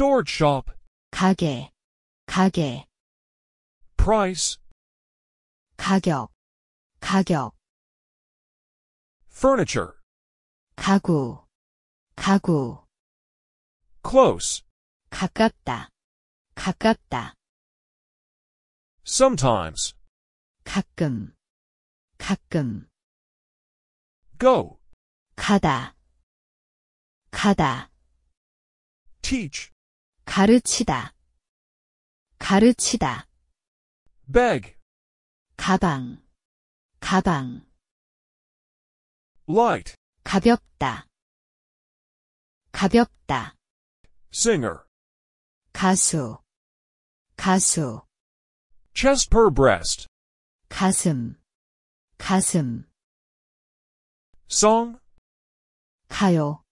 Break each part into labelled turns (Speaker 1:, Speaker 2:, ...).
Speaker 1: storage shop 가게 가게 price 가격 가격 furniture 가구 가구 close 가깝다 가깝다 sometimes 가끔 가끔 go 가다 가다 teach 가르치다 가르치다 bag 가방 가방 light 가볍다 가볍다 singer 가수 가수 chest per breast 가슴 가슴 song 가요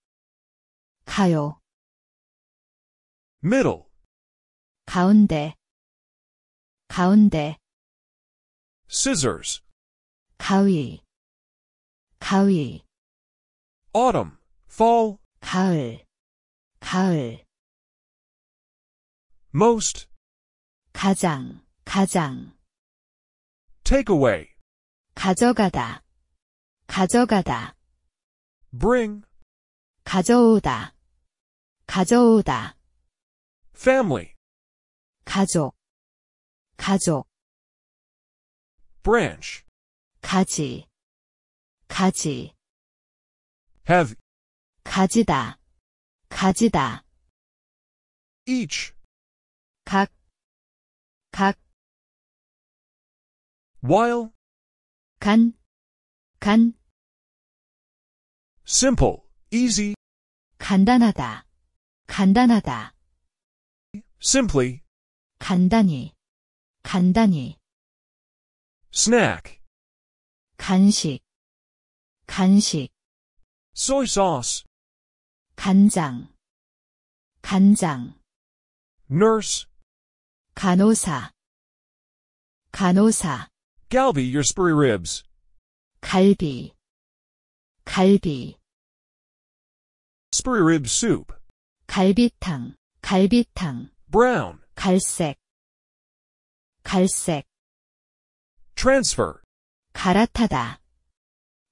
Speaker 1: 가요 middle 가운데 가운데 scissors 가위 가위 autumn fall 가을 가을 most 가장 가장 take away 가져가다 가져가다 bring 가져오다 가져오다 family 가족 가족 branch 가지 가지 have 가지다 가지다 each 각, 각 while 간, 간 simple, easy 간단하다, 간단하다 simply 간단히 간단히 snack 간식 간식 soy sauce 간장 간장 nurse 간호사 간호사 galbi your spurry ribs 갈비 갈비 spurry rib soup 갈비탕 갈비탕 brown 갈색 갈색 transfer 갈아타다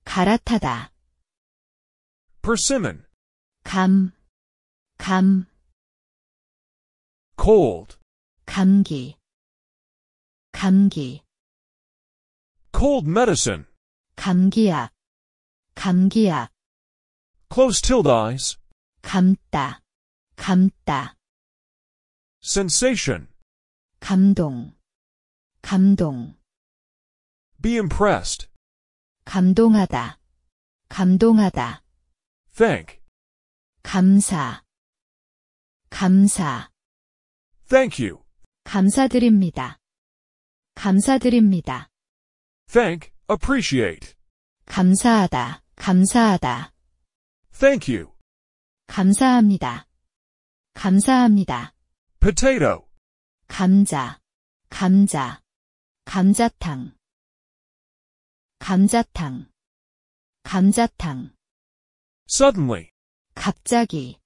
Speaker 1: 갈아타다 persimmon 감, 감 cold 감기 감기 cold medicine 감기약 감기약 close tilde eyes 감다 감다 sensation 감동 감동 be impressed 감동하다 감동하다 thank 감사 감사 thank you 감사드립니다 감사드립니다 thank appreciate 감사하다 감사하다 thank you 감사합니다 감사합니다 potato. 감자, 감자, 감자탕, 감자탕, 감자탕. Suddenly. 갑자기,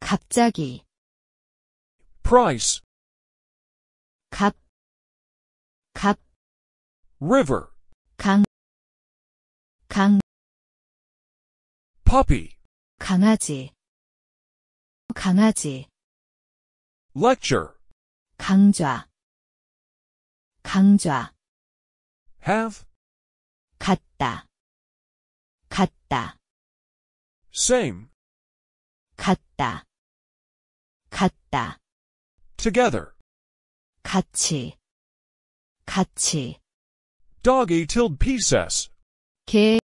Speaker 1: 갑자기. Price. 갑, 갑. River. 강, 강. Puppy. 강아지, 강아지 lecture 강좌 강좌 have 갔다. 갔다. same 갔다. 갔다. together 같이 같이 doggy tilled pieces 개,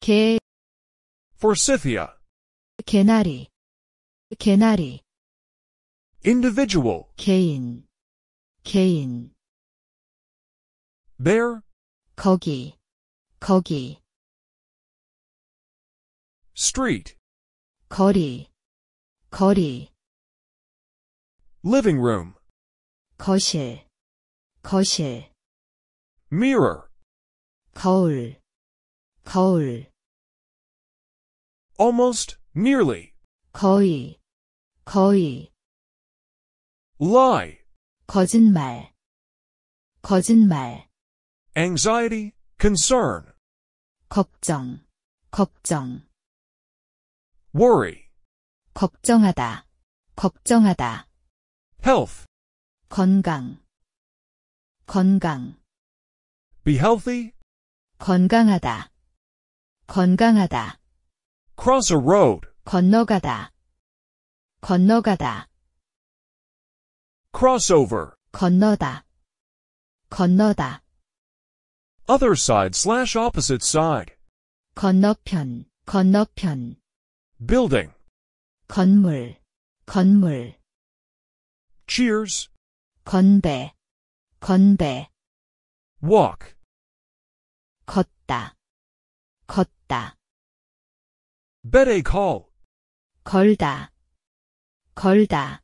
Speaker 1: 개, forsythia 개나리, 개나리 individual 개인 개인 there 거기 거기 street 거리 거리 living room 거실 거실 mirror 거울 거울 almost nearly 거의 거의 lie, 거짓말, 거짓말, anxiety, concern, 걱정, 걱정, worry, 걱정하다, 걱정하다, health, 건강, 건강, be healthy, 건강하다, 건강하다, cross a road, 건너가다, 건너가다, crossover 건너다 건너다 other side slash opposite side 건너편 건너편 building 건물 건물 cheers 건배 건배 walk 걷다 걷다 a call 걸다 걸다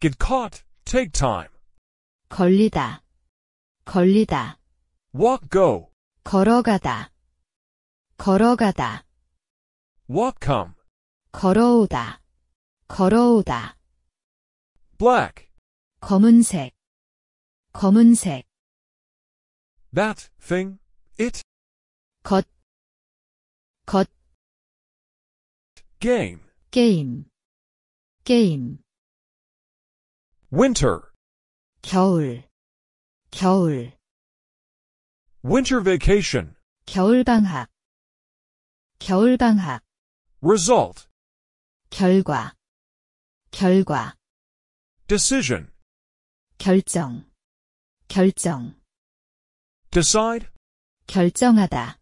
Speaker 1: get caught Take time. 걸리다. 걸리다. Walk go. 걸어가다. 걸어가다. Walk come. 걸어오다. 걸어오다. Black. 검은색. 검은색. That thing. It. 것. 것. Game. 게임. 게임 winter 겨울 겨울 winter vacation 겨울 방학 겨울 방학 result 결과 결과 decision 결정 결정 decide 결정하다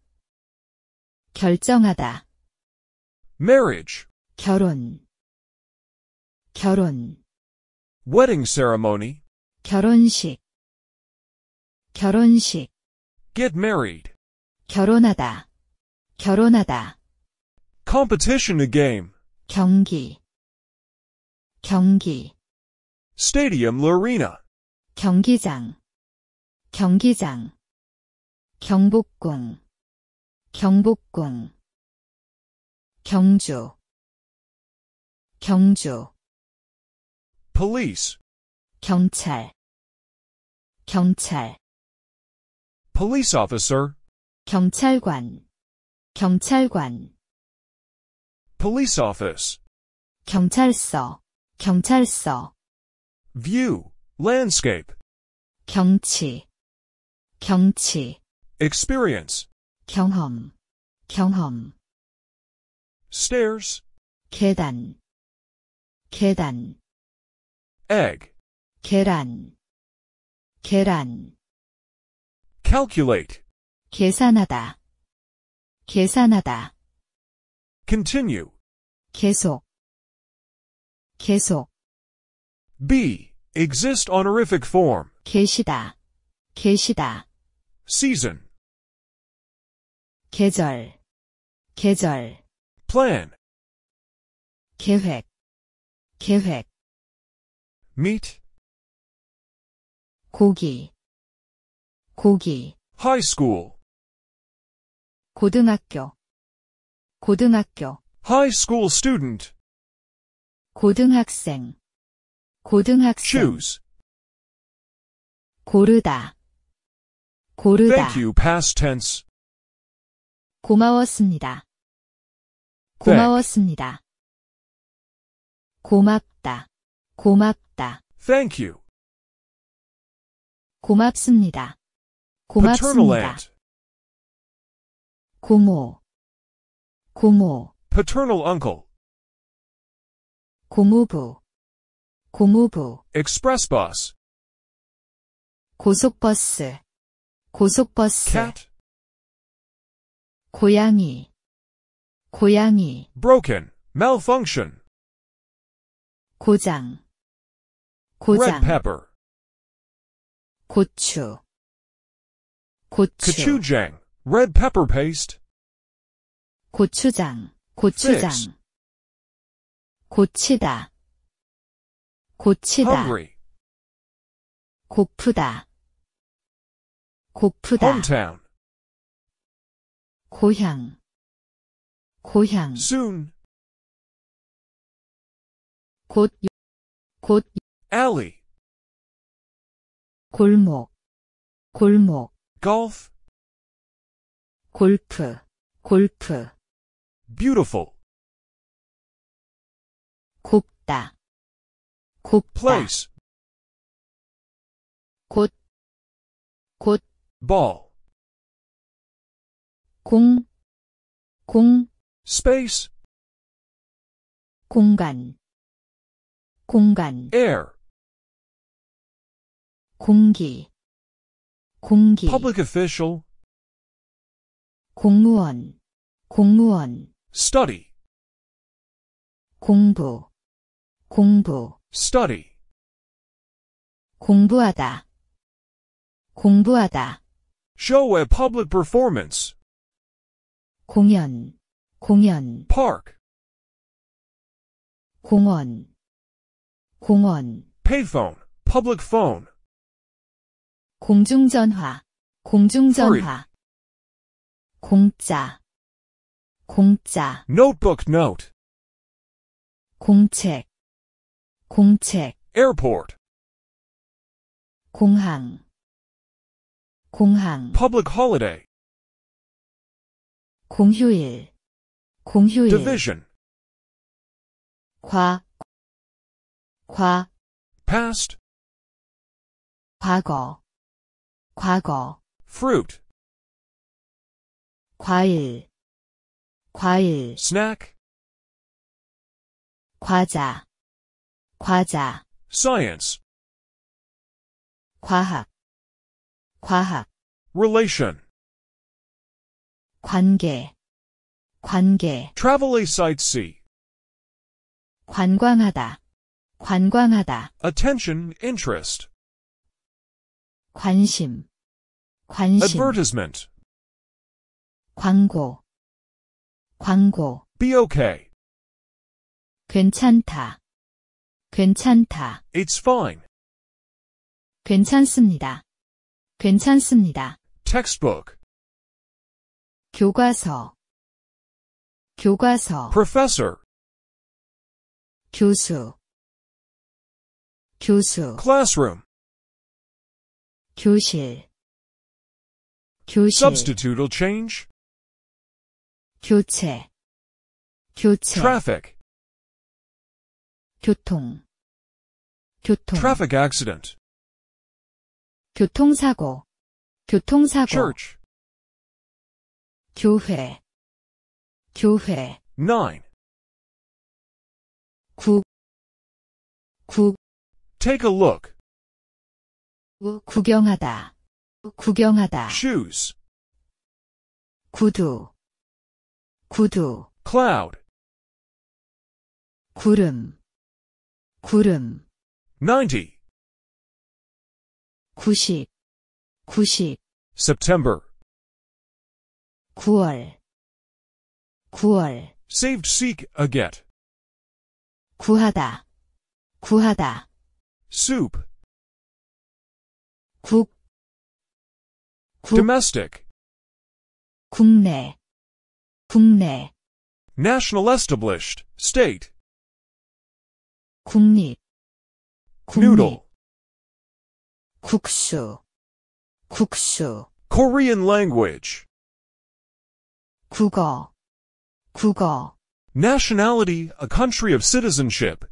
Speaker 1: 결정하다 marriage 결혼 결혼 Wedding ceremony. 결혼식. 결혼식. Get married. 결혼하다. 결혼하다. Competition a game. 경기. 경기. Stadium arena. 경기장. 경기장. 경복궁. 경복궁. 경주. 경주. police 경찰 경찰 police officer 경찰관 경찰관 police office 경찰서 경찰서 view landscape 경치 경치 experience 경험 경험 stairs 계단 계단 egg 계란 계란 calculate 계산하다 계산하다 continue 계속 계속 B. Exist honorific form. 계시다. 계시다. Season. 계절. 계절. Plan. 계획. 계획. meat 고기 고기 high school 고등학교 고등학교 high school student 고등학생 고등학생 choose 고르다 고르다 thank you past tense 고마웠습니다 고마웠습니다 고맙다 고맙다 Thank you. 고맙습니다. 고맙습니다. Paternal aunt. 고모, 고모, Paternal uncle. 고모부, 고모부, Express bus. 고속버스, 고속버스, Cat. 고양이, 고양이, Broken. Malfunction. 고장, 고장 고추 고추 고추장 red pepper paste 고추장 고추장 Fix. 고치다 고치다 Hungry. 고프다 고프다 Hometown. 고향 고향 soon 곧곧곧 alley 골목 골목 golf 골프 골프 beautiful 곱다 곱다 place 곧곧 ball 공, 공, space, 공간, 공간, air, 공기 공기 public official 공무원 공무원 study 공부 공부 study 공부하다 공부하다 show a public performance 공연 공연 park 공원 공원 payphone public phone 공중전화, 공중전화. 공짜, 공짜. Notebook note. 공책, 공책. Airport. 공항, 공항. Public holiday. 공휴일, 공휴일. Division. 과, 과. Past. 과거, 과거 fruit 과일 과일 snack 과자 과자 science 과학 과학 relation 관계 관계 travel a sightsee 관광하다 관광하다 attention interest 관심, 관심. advertisement, 광고, 광고. be okay, 괜찮다, 괜찮다. it's fine, 괜찮습니다. 괜찮습니다. textbook, 교과서, 교과서. professor, 교수, 교수. classroom, 교실 교실 Substitute'll change. 교체 교체 Traffic. 교통 교통 Traffic accident. 교통사고 교통사고 Church. 교회 교회 Nine. 국 Take a look. 구경하다 구경하다 shoes 구두 구두 cloud 구름 구름 90 90 90 September 9월 9월 saved seek a get 구하다 구하다 soup 국, 국 domestic 국내 국내 national established state 국립 국립 noodle 국수 국수 Korean language 국어 국어 nationality a country of citizenship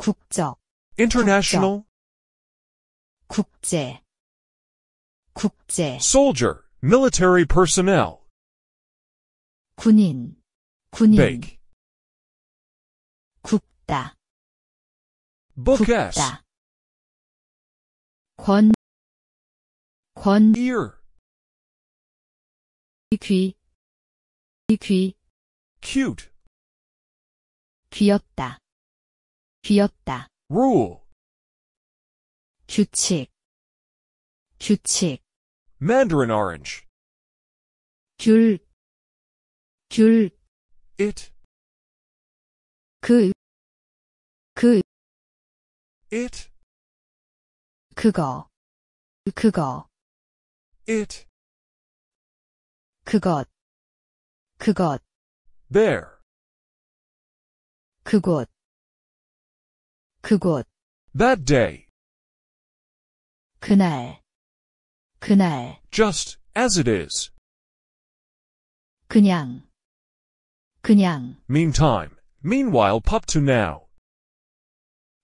Speaker 1: 국적 international 국제 국제 soldier military personnel 군인 군인 bake 굽다 book s 권권 ear 귀귀 cute 귀엽다 귀엽다 rule 규칙 규칙 Mandarin orange 귤, 귤, it, 그, 그, it, 그거, 그거, it, 그것, 그것, there, 그곳, 그곳, that day, 그날 그날 just as it is 그냥 그냥 meantime meanwhile up to now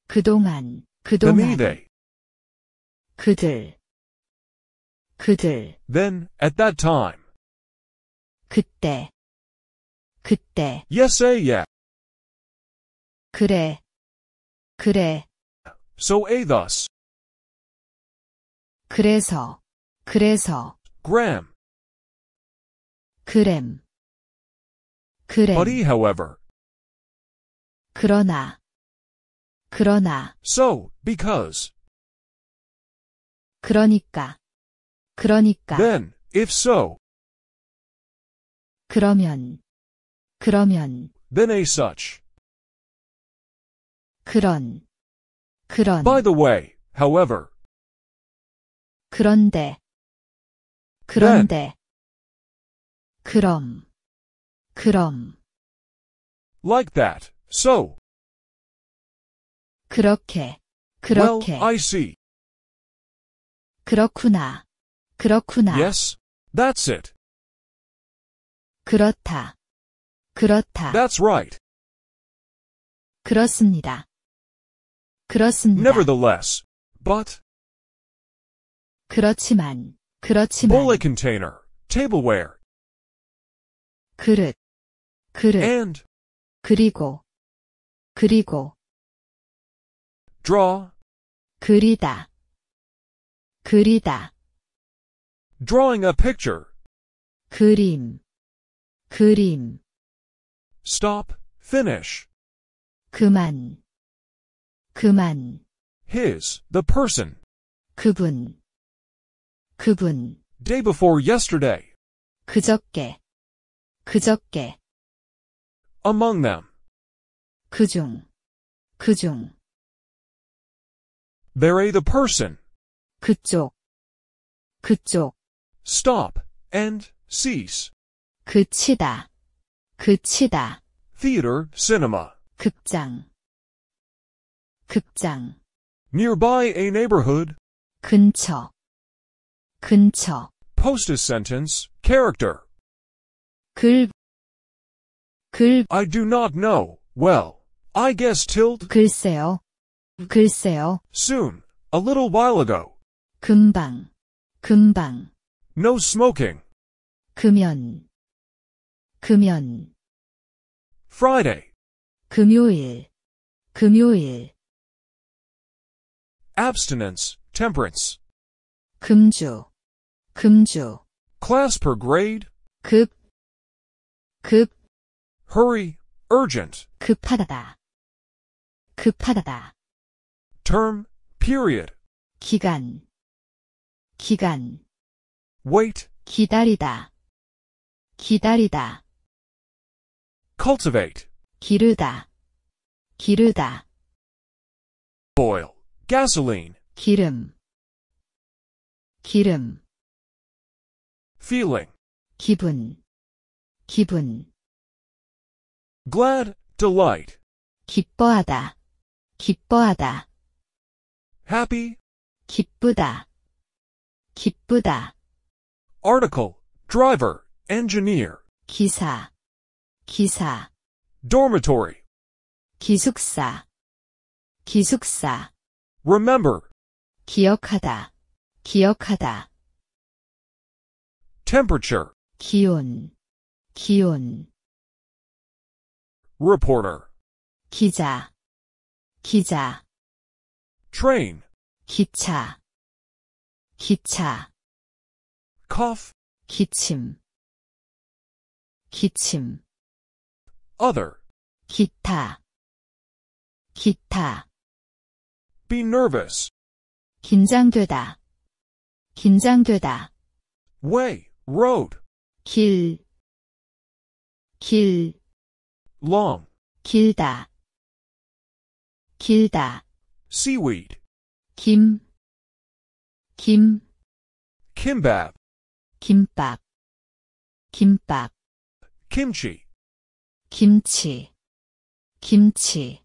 Speaker 1: 그동안 그동안 the they 그들 그들 then at that time 그때 그때 yes a eh, yeah 그래 그래 so a eh, thus 그래서, 그래서. gram. 그램. 그램. But he, however. 그러나, 그러나. So, because. 그러니까, 그러니까. Then, if so. 그러면, 그러면. Then a such. 그런, 그런. By the way, however. 그런데, 그런데, 그럼, 그럼. Like that, so. 그렇게, 그렇게. Well, I see. 그렇구나, 그렇구나. Yes, that's it. 그렇다, 그렇다. That's right. 그렇습니다. 그렇습니다. Nevertheless, but. 그렇지만, 그렇지만. Bullet container, tableware. 그릇, 그릇. And. 그리고, 그리고. Draw. 그리다, 그리다. Drawing a picture. 그림, 그림. Stop, finish. 그만, 그만. His, the person. 그분, 그분. Day before yesterday. 그저께. 그저께. Among them. 그중. 그중. There a the person. 그쪽. 그쪽. Stop and cease. 그치다. 그치다. Theater, cinema. 극장. 극장. Nearby a neighborhood. 근처. 근처 Post a sentence, character. 글, 글, I do not know. Well, I guess Tilt. 글쎄요. 글쎄요. soon, a little while ago. 금방, 금방, No smoking. 금연, 금연, Friday. 금요일, 금요일, Abstinence, temperance. 금주, 금주 class per grade 급, 급, hurry, urgent 급하다다, 급하다다, term, period 기간, 기간, wait, 기다리다, 기다리다, cultivate 기르다, 기르다, oil, gasoline 기름, 기름 feeling. 기분, 기분. Glad, delight. 기뻐하다, 기뻐하다. Happy. 기쁘다, 기쁘다. Article, driver, engineer. 기사, 기사. Dormitory. 기숙사, 기숙사. Remember. 기억하다, 기억하다. Temperature. 기온, 기온. Reporter. 기자, 기자. Train. 기차, 기차. Cough. 기침, 기침. Other. 기타, 기타. Be nervous. 긴장되다, 긴장되다. Way road 길, 길, long 길다, 길다, seaweed 김, 김, kimbap 김밥, 김밥, kimchi 김치, 김치,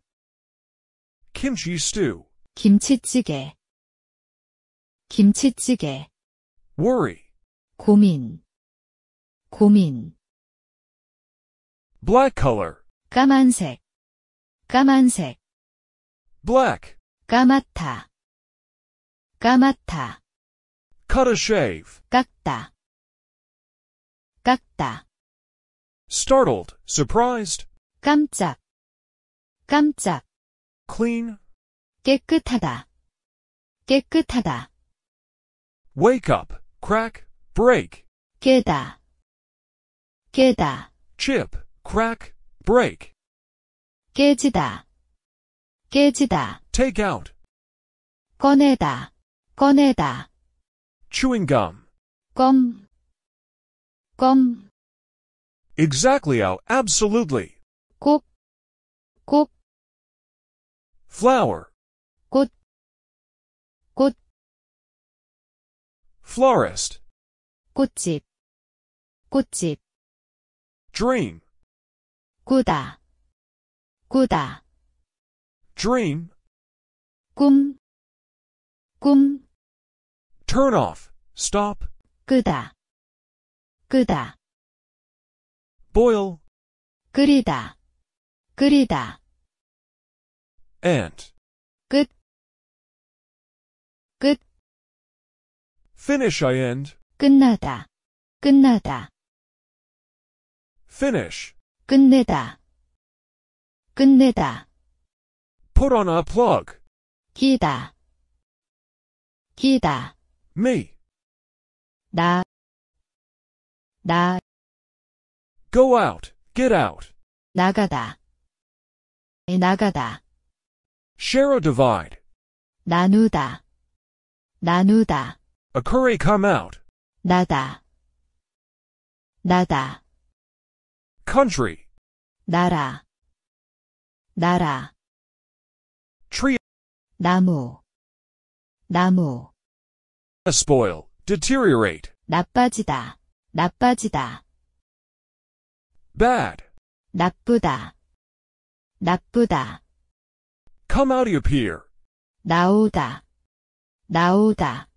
Speaker 1: kimchi stew 김치찌개, 김치찌개, worry 고민 고민 black color 까만색 까만색 black 까맣다 까맣다 cut a shave 깎다 깎다 startled surprised 깜짝 깜짝 clean 깨끗하다 깨끗하다 wake up crack break. 깨다, 깨다. chip, crack, break. 깨지다, 깨지다. take out, 꺼내다, 꺼내다. chewing gum, 껌, 껌. exactly out, absolutely. 꼭. 꼭. flower, 꽃, 꽃. florist, 꽃집 꽃집 dream 꾸다 꾸다 dream 꿈, 꿈 turn off stop 끄다 끄다 boil 끓이다 끓이다 and 끝끝 finish I end 끝나다, 끝나다. Finish. 끝내다, 끝내다. Put on a plug. 끼다, 끼다. Me. 나, 나. Go out, get out. 나가다, 나가다. Share a divide. 나누다, 나누다. A curry come out. 나다 나다 country 나라 나라 tree 나무 나무 spoil deteriorate 나빠지다 나빠지다 bad 나쁘다 나쁘다 come out appear 나오다 나오다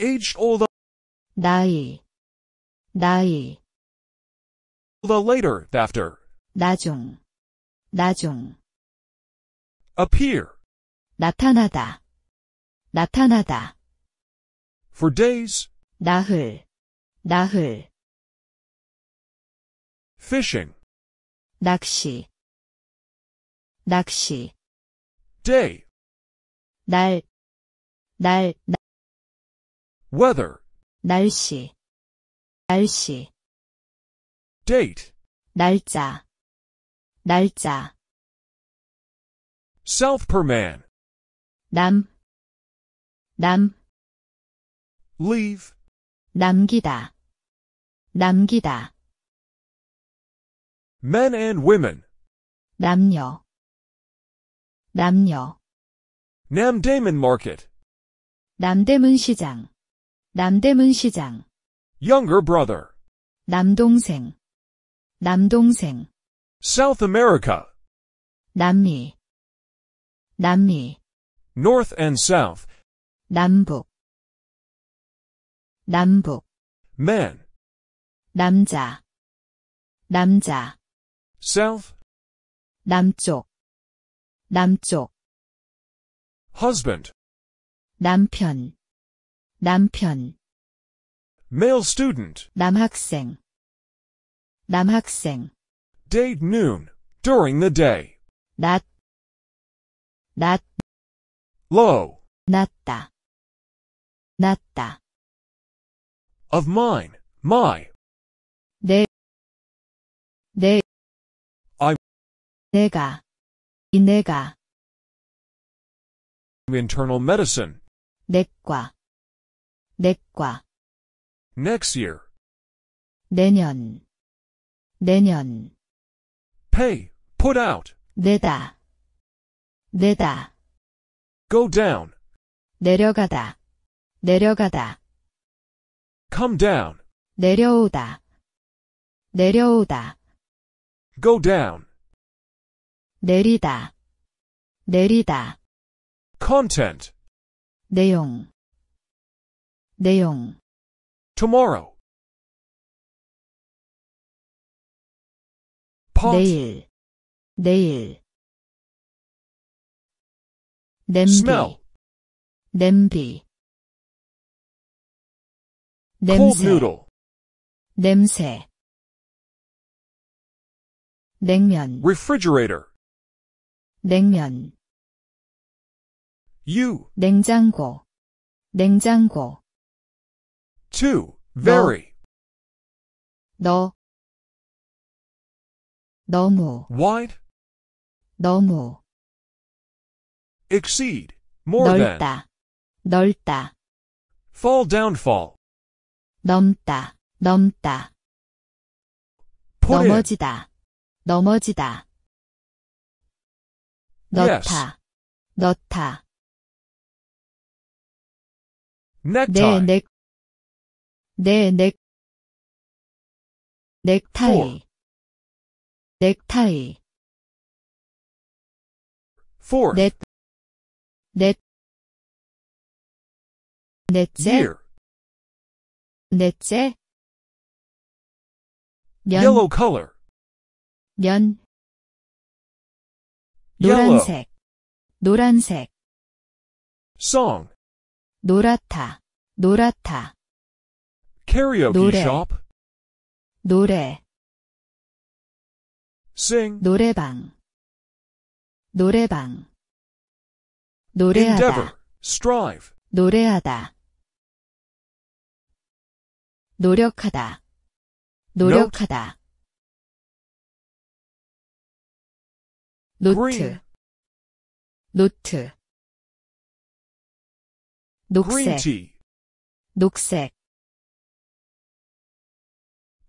Speaker 1: aged old 나이 나이 the later after 나중 나중 appear 나타나다 나타나다 for days 나흘 나흘 fishing 낚시 낚시 day 날날 weather 날씨 날씨 date 날짜 날짜 south perman 남, 남, leave, 남기다, 남기다. men and women, 남녀, 남녀. 남대문 market, 남대문 시장, 남대문 시장 younger brother 남동생 남동생 South America 남미 남미 North and South 남북 남북 man 남자 남자 south 남쪽 남쪽 husband 남편 남편 male student 남학생 남학생 date noon during the day 낮, 낮, low 낮다, 낮다. of mine my 내, 내, I 내가, 이 내가. internal medicine 내과, 내과 next year 내년 내년 pay put out 내다 내다 go down 내려가다 내려가다 come down 내려오다 내려오다 go down 내리다 내리다 content 내용 내용 tomorrow pot 내일 내일 냄비 smell 냄비 cold noodle 냄새 냉면 refrigerator 냉면 you 냉장고 냉장고 2. Very. 너, 너 너무, Wide. 너무. Exceed. More than. 넓다, 넓다, Fall downfall. 넘다, 넘다, Put in. 넘어지다, 넘어지다. Yes. 넣다, 넣다. 내 Necktie. 넥네 넥, 넥타이, 4. 넥타이. Fourth. 넷, 넷, 넷째, Year. 넷째. 년, Yellow color. 년,
Speaker 2: Yellow. 노란색,
Speaker 1: 노란색. Song. 노랗다, 노랗다. karaoke 노래, shop 노래 sing 노래방 노래방 노래하다 endeavor strive 노래하다 노력하다
Speaker 2: 노력하다
Speaker 1: 노트 green. 노트 녹색 green tea. 녹색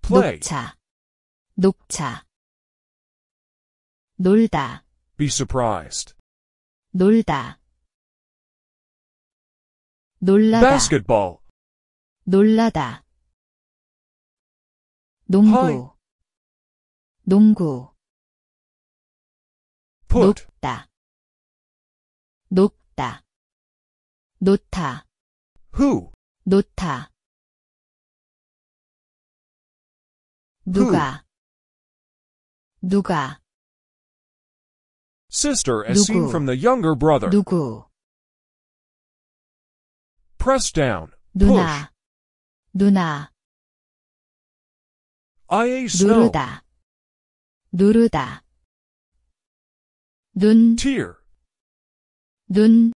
Speaker 1: play, 녹차, 녹차. 놀다, be surprised, 놀다. 놀라다, basketball, 놀라다. 농구, high, 농구. put, 높다, 높다. 놓다, who, 놓다. 누가 누가 Sister as seen from the younger brother. 누구 Press down. Push. 누나 IA snow. 누르다 누르다 눈 Tear. 눈,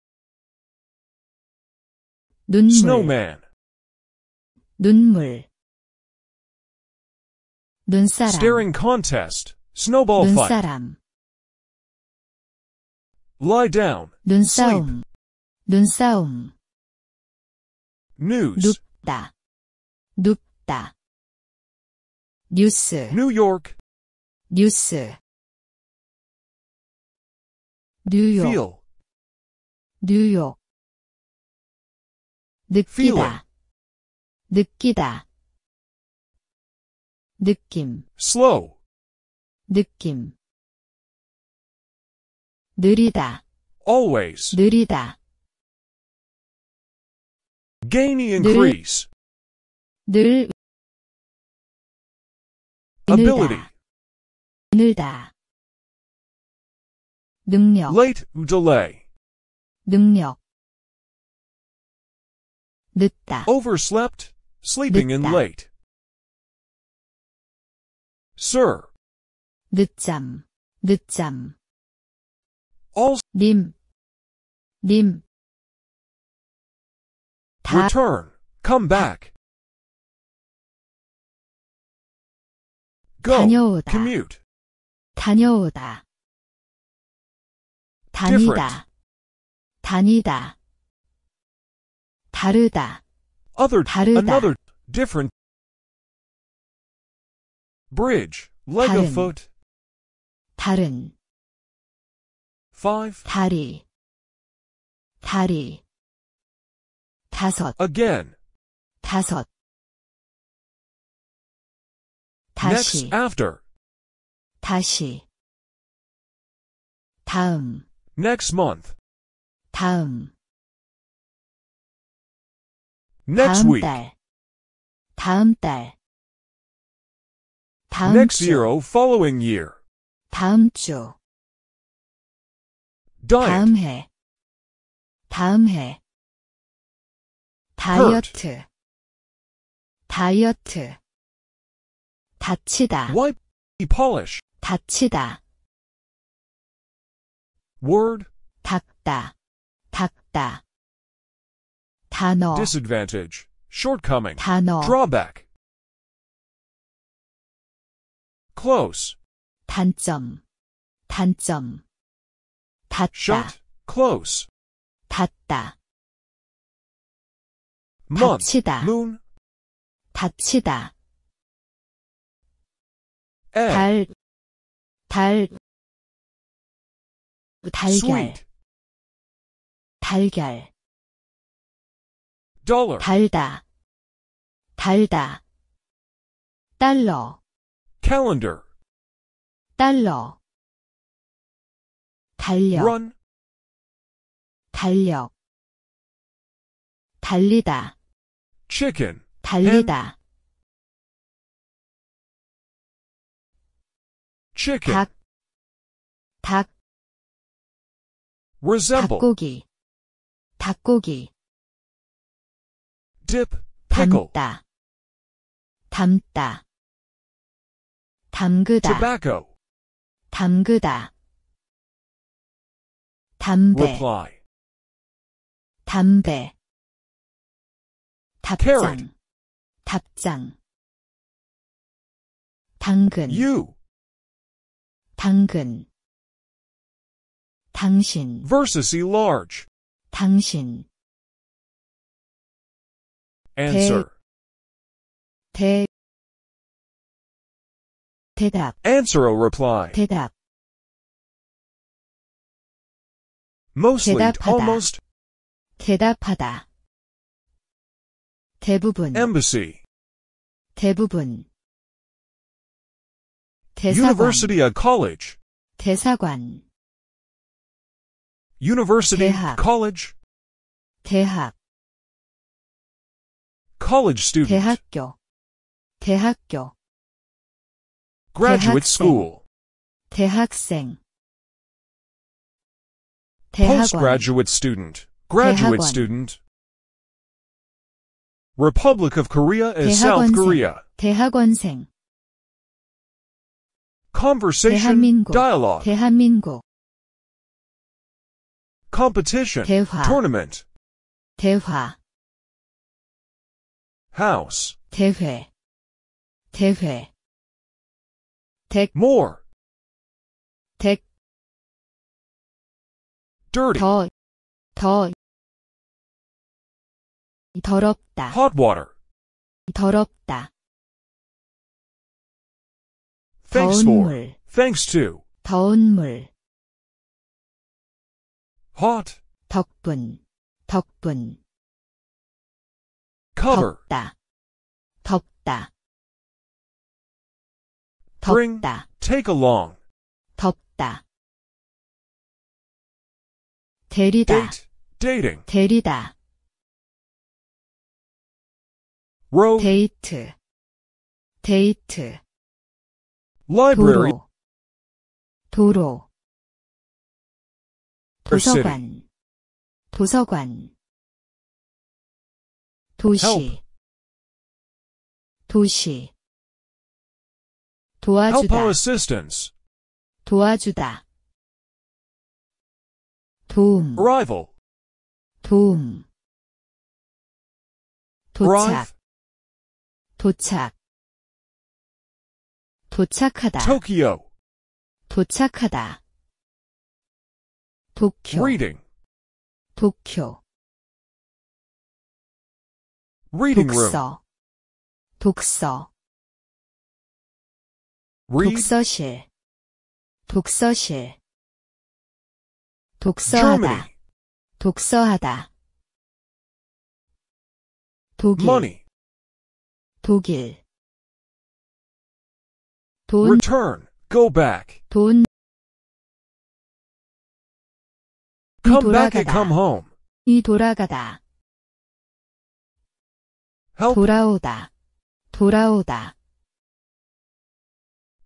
Speaker 1: 눈물, Snowman. 눈물, 눈 Staring contest. Snowball 눈 fight. Lie down. 눈싸움. Sleep. 눈싸움. News. 눕다. 눕다. 뉴스. New York. 뉴스. 뉴욕. Feel. 뉴욕. 느끼다. Feeling. 느끼다. 느낌 slow 느낌 느리다 always 느리다 Gain increase 늘 ability 늘다 능력 late delay 능력 늦다 overslept sleeping in late sir. 늦잠, 늦잠. Also, 님, 님. return, come back. Go, 다녀오다, commute. 다녀오다. 다니다, 다니다. 다르다, other, 다르다. another, different bridge, leg 다른, foot. 다른. Five. 다리. 다리. 다섯. Again. 다섯.
Speaker 2: 다시. Next
Speaker 1: after. 다시. 다음. Next month. 다음. Next 다음 week. 달. 다음 달. 다음 next 주, year, oh, following year. 다음 주, diet, 다음 해, 다음 해, 다이어트, 다이어트, 다치다, wipe, polish, 다치다, word, 닦다, 닦다, 단어, disadvantage, shortcoming, 단어, drawback. close. 단점, 단점. 닫다, shut, close. 닫다. month, 닫히다, moon, 닫히다. egg, 달, 달, 달걀, sweet, 달걀, dollar, 달다, 달다. 달러, calendar 달러 달력 run 달력 달리다 chicken 달리다 chicken 닭, 닭 resemble 닭고기 닭고기 dip pickle 담다 담다 담그다 tobacco 담그다 담배 reply 담배 답장 Carrot. 답장 당근 you 당근 당신 versus large 당신 answer 대, 대 대답. Answer a reply. 대답. Mostly, 대답하다. almost. 대답하다. 대부분. Embassy. 대부분. 대사관. University, a college. 대사관. University, 대학. college. 대학. College student. 대학교. 대학교
Speaker 2: graduate school,
Speaker 1: 대학생,
Speaker 2: 대학원, postgraduate
Speaker 1: student, graduate 대학원, student. Republic of Korea is South Korea. 대학원생, Conversation, 대한민국, dialogue, 대한민국, competition, 대화, tournament, 대화, house, 대회, 대회 tick more tick dirty 더더 더럽다 hot water 더럽다
Speaker 2: thanks 더운 for
Speaker 1: 물 thanks to 더운 물 hot 덕분 덕분 cover 덥다 덥다 덥다. take along. 덥다. 데리다. date, dating. 데리다. road. 데이트. 데이트. library. 도로. 도로. 도서관. 도서관. 도시. Help. 도시. 도와주다. 도와주다. 도움. Rival. 도움. 도착. 도착. 도착하다. Tokyo. 도착하다. 도쿄. Reading. 도쿄. Reading room. 독서. 독서. 독서실 독서실 독서하다 독서하다 독일 money 독일 돈 return go back 돈 come back and come home 이 돌아가다 help 돌아오다 돌아오다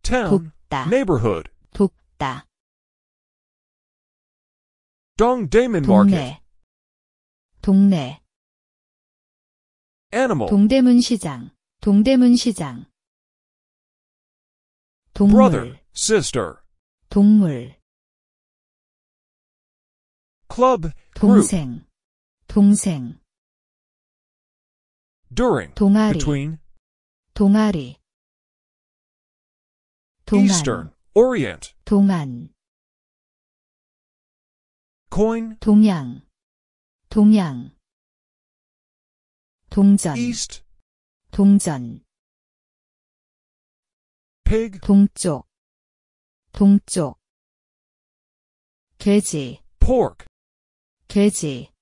Speaker 1: town, 돕다, neighborhood. 돕다. Dongdaemun Market. 동네, 동네, Animal. 동대문 시장, 동대문 시장. Brother, 동물, sister. 동물, Club, group. 동생, 동생, During. 동아리, Between. 동아리, 동안 Eastern, Orient. 동안 Coin. 동양 동양 동전 East. 동전 Pig. 동쪽 동쪽 돼지 Pork. 돼지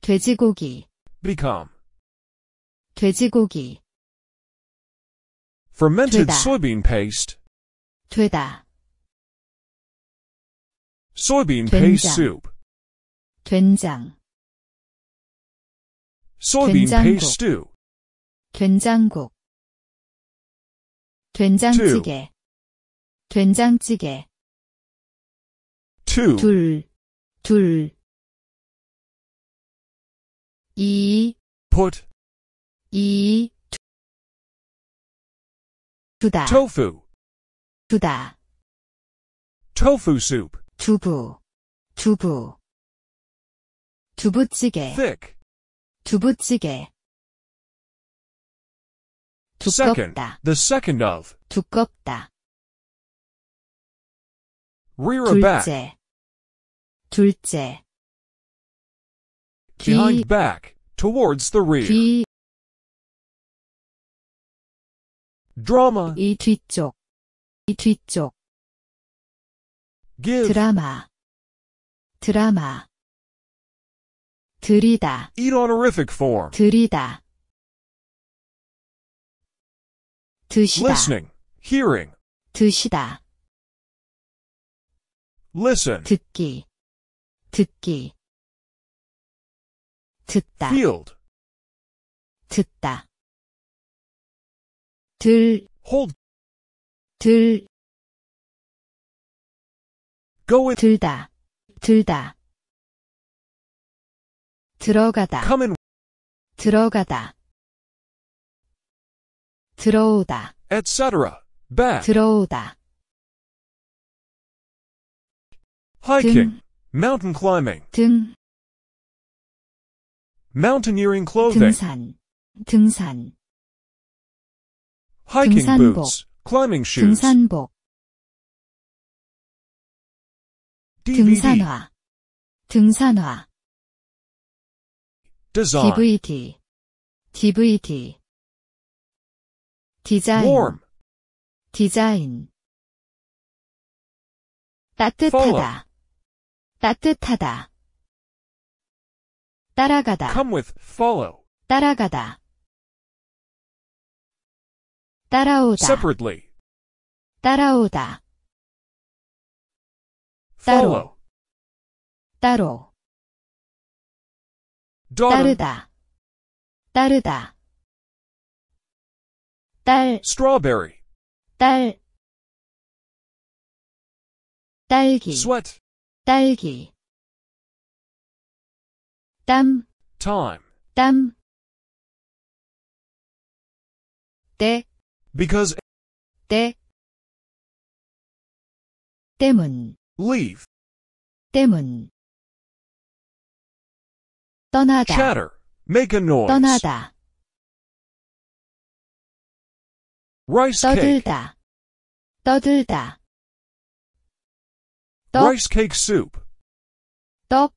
Speaker 1: 돼지고기 Become. 돼지고기 Fermented 되다. soybean paste. 되다. Soybean 된장. paste soup. 된장. Soybean 된장국. paste stew. 된장국. 된장찌개. 된장찌개. Two. 둘. 둘. two. Put. E. 두다 tofu 두다 tofu soup 두부 두부 두부찌개 thick 두부찌개 Second, the second of. 두껍다 Rear or back. 둘째 Behind back, towards the rear. 귀 Drama. 이 뒤쪽 이 뒤쪽 give 드라마 드라마 들이다 eat honorific form 드리다. 드시다 listening hearing 드시다 listen 듣기 듣기 듣다 field 듣다 들, hold, 들, go with. 들다, 들다, 들어가다, come in, 들어가다, 들어오다, etc. back, 들어오다, hiking, mountain climbing, 등, mountaineering clothing, 등산, 등산, hiking 등산복, boots, climbing shoes, 등산복, DVD, 등산화, 등산화, design, DVD, DVD, 디자인, warm, 디자인, follow, 따뜻하다, 따뜻하다, 따라가다, come with, follow. 따라가다. 따라오다 separately 따라오다 follow 따로 따르다 따르다 딸 strawberry 딸 딸기 sweat 딸기 땀 time 땀 때, because 때 때문 leave 때문 떠나다 chatter make a noise 떠나다 rice cake 떠들다 떡 rice cake soup 떡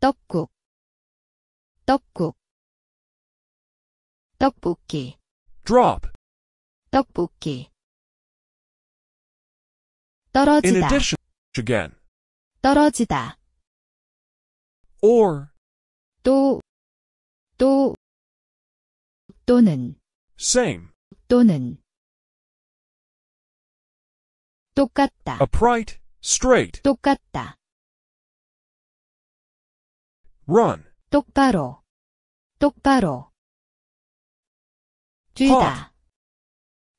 Speaker 1: 떡국 떡국 떡볶이 drop 떡볶이 In 떨어지다 addition, again. 떨어지다 Or, 또, 또, 또는, same. 또는 똑같다, Upright, straight. 똑같다, Run. 똑바로, 똑바로 쥐다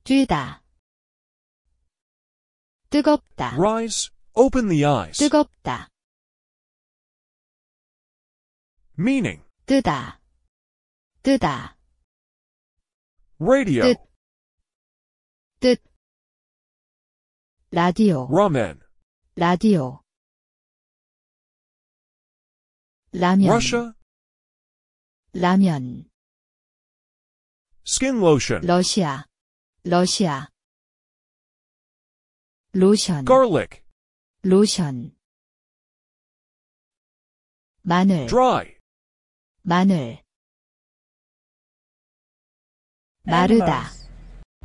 Speaker 1: 쥐다 뜨겁다 Rise, open the eyes. 뜨겁다 Meaning, 뜨다 뜨다 radio, 뜻 라디오 ramen, 라디오 라면 Russia, 라면 skin lotion 러시아 러시아 로션 garlic 로션 마늘 dry 마늘 마르다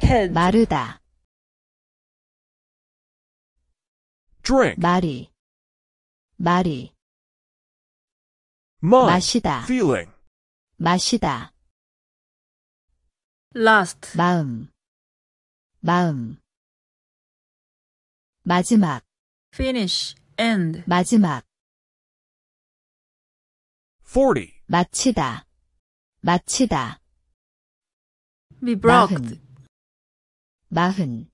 Speaker 1: head 마르다 drink 마리 마리 마시다 feeling 마시다 last 마음 마음 마지막 finish end 마지막 40 마치다 마치다 be blocked 마흔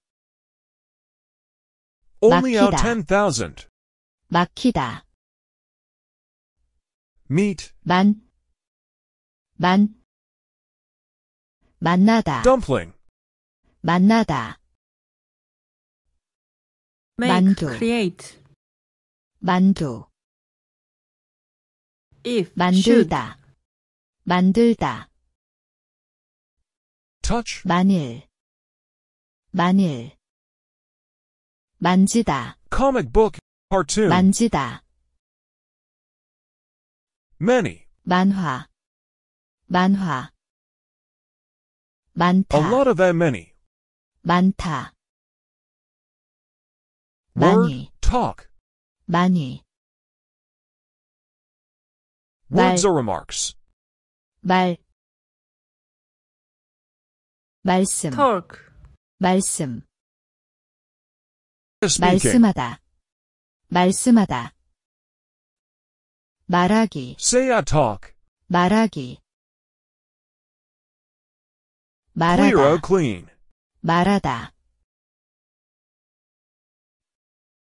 Speaker 1: only out 10,000 막히다 meet 만 만, 만나다 dumpling 만나다 make 만두. create 만두 if 만들다 should. 만들다 touch 만일 만일 만지다 comic book cartoon 만지다 many 만화 만화 많다. A lot of and many. 많다. 많이. Word talk. 많이. Words or remarks. 말. 말씀. Talk. 말씀. Speaking. 말씀하다. 말씀하다. 말하기. Say I talk. 말하기. Clear out oh, clean. 말하다,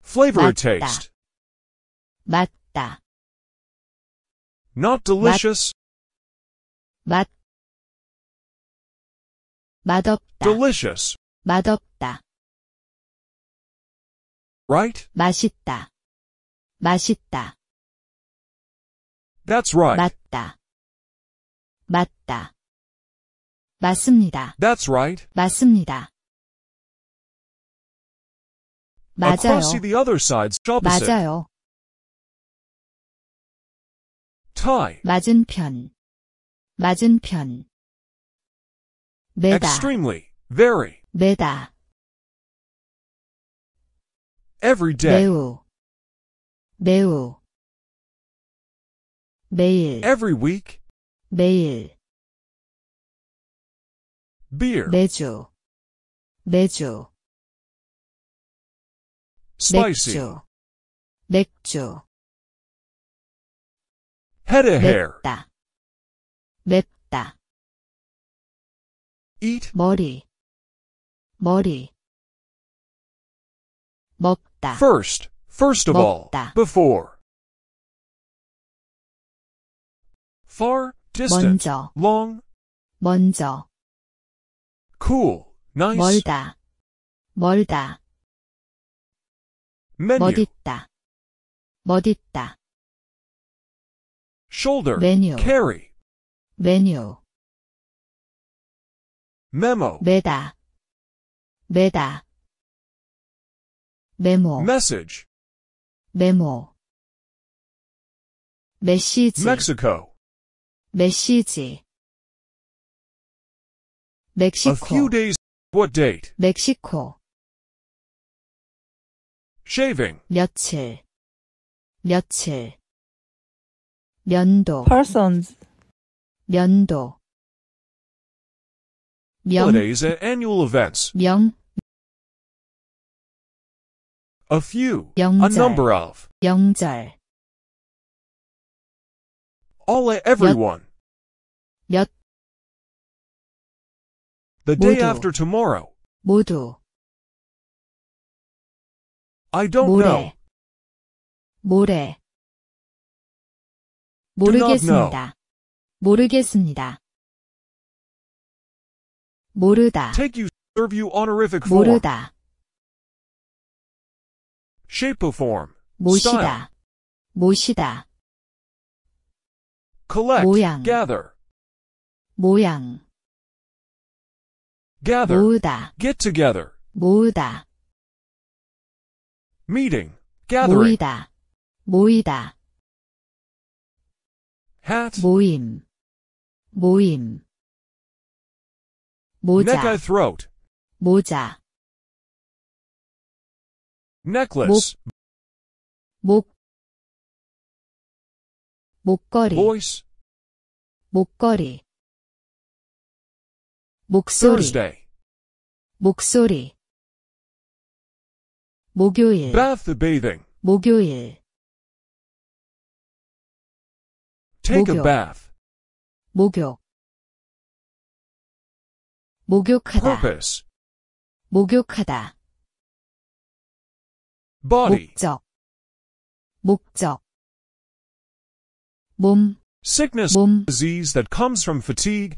Speaker 1: Flavor or taste. 맞다, Not delicious. 맛, 맛없다, Delicious. 맛없다, Right? 맛있다, 맛있다, That's right. 맞다, 맞다, 맞습니다. That's right. 맞습니다. 맞아요. Across see the other side, opposite. 맞아요. Tie. 맞은편. 맞은편. 매다. Extremely. Very. 매다. Every day. 매우. 매우. 매일. Every week. 매일 beer 매주 매주 spicy 맥주 head a hair 맵다 맵다 eat 머리 머리 먹다 first first of 먹다. all before far distant 먼저 long 먼저 Cool. Nice. 멀다. 멀다. Menu. 멋있다. 멋있다. Shoulder. 메뉴. Carry. 메뉴. Memo. 매다. 매다. 메모. Message. 메모. 메시지. Mexico. 메시지. A few days. What date? Mexico. Shaving. 며칠, 며칠, 면도, persons, 면도, 명, Holidays and annual events. 명, A few. 명절. A number of. 명절, All everyone. 몇 The day 모두, after tomorrow. 모두. I don't 모레, know. 모레. 모르겠습니다. 모르겠습니다. 모르다. Take you, serve you honorific form. 모르다. Shape of form. 모시다. 모시다. Collect, 모양, gather. 모양. gather, 모으다, get together, 모으다, meeting, gathering, 모이다, 모이다, hat, 모임, 모임, 모자, necktie, throat, 모자, necklace, 목, 목걸이, voice, 목걸이, 목소리 Thursday. 목소리 목요일 Bath bathing. 목요일 Take a 목욕. bath. 목욕 목욕하다 Purpose. 목욕하다 Body. 목적 목적 몸 Sickness, 몸. disease that comes from fatigue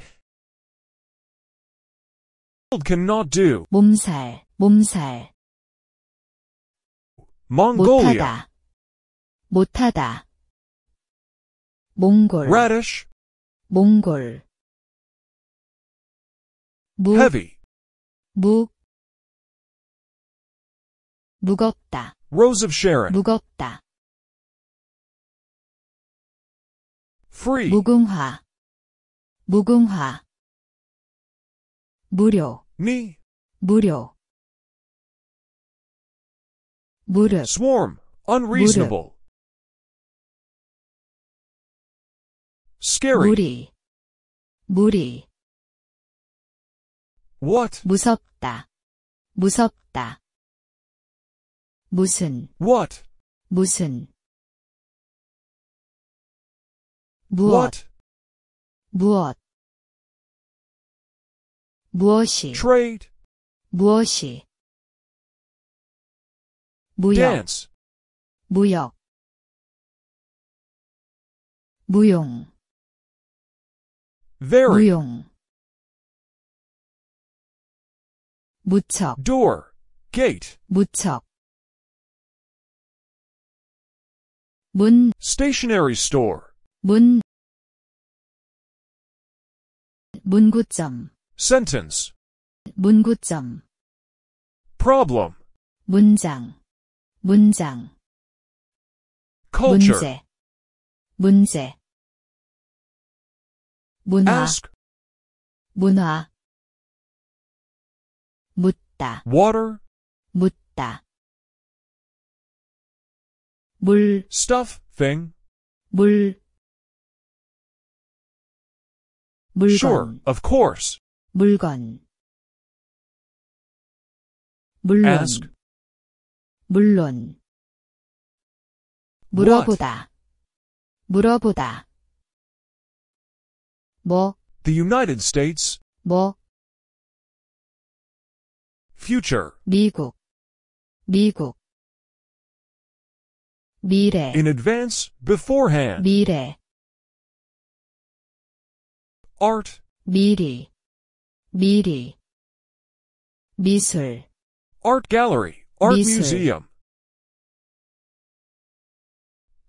Speaker 1: cannot do. 몸살, 몸살. Mongolia. 못하다, 못하다. 몽골, Radish. 몽골. 무, Heavy. 무, 무겁다, Rose of Sharon. 무겁다. Free. 무궁화, 무궁화. 무료, knee 무료 무릎 swarm unreasonable scary 무리 무리 what 무섭다 무섭다 무슨 what 무슨 무엇 what? 무엇 무엇이 trade 무엇이 무역 dance 무역 무용 very 무용 무척 door gate 무척 문 stationery store 문 문구점 sentence 문구점 problem 문장 문장 culture 문제 문제 문화 ask 문화 묻다 water 묻다 물 stuff thing 물 물건 sure of course 물건 물론 ask 물론 물어보다 물어보다 뭐 The United States 뭐 Future 미국 미국 미래 In advance beforehand 미래 Art 미리 미리 미술 Art gallery, art 미술. museum.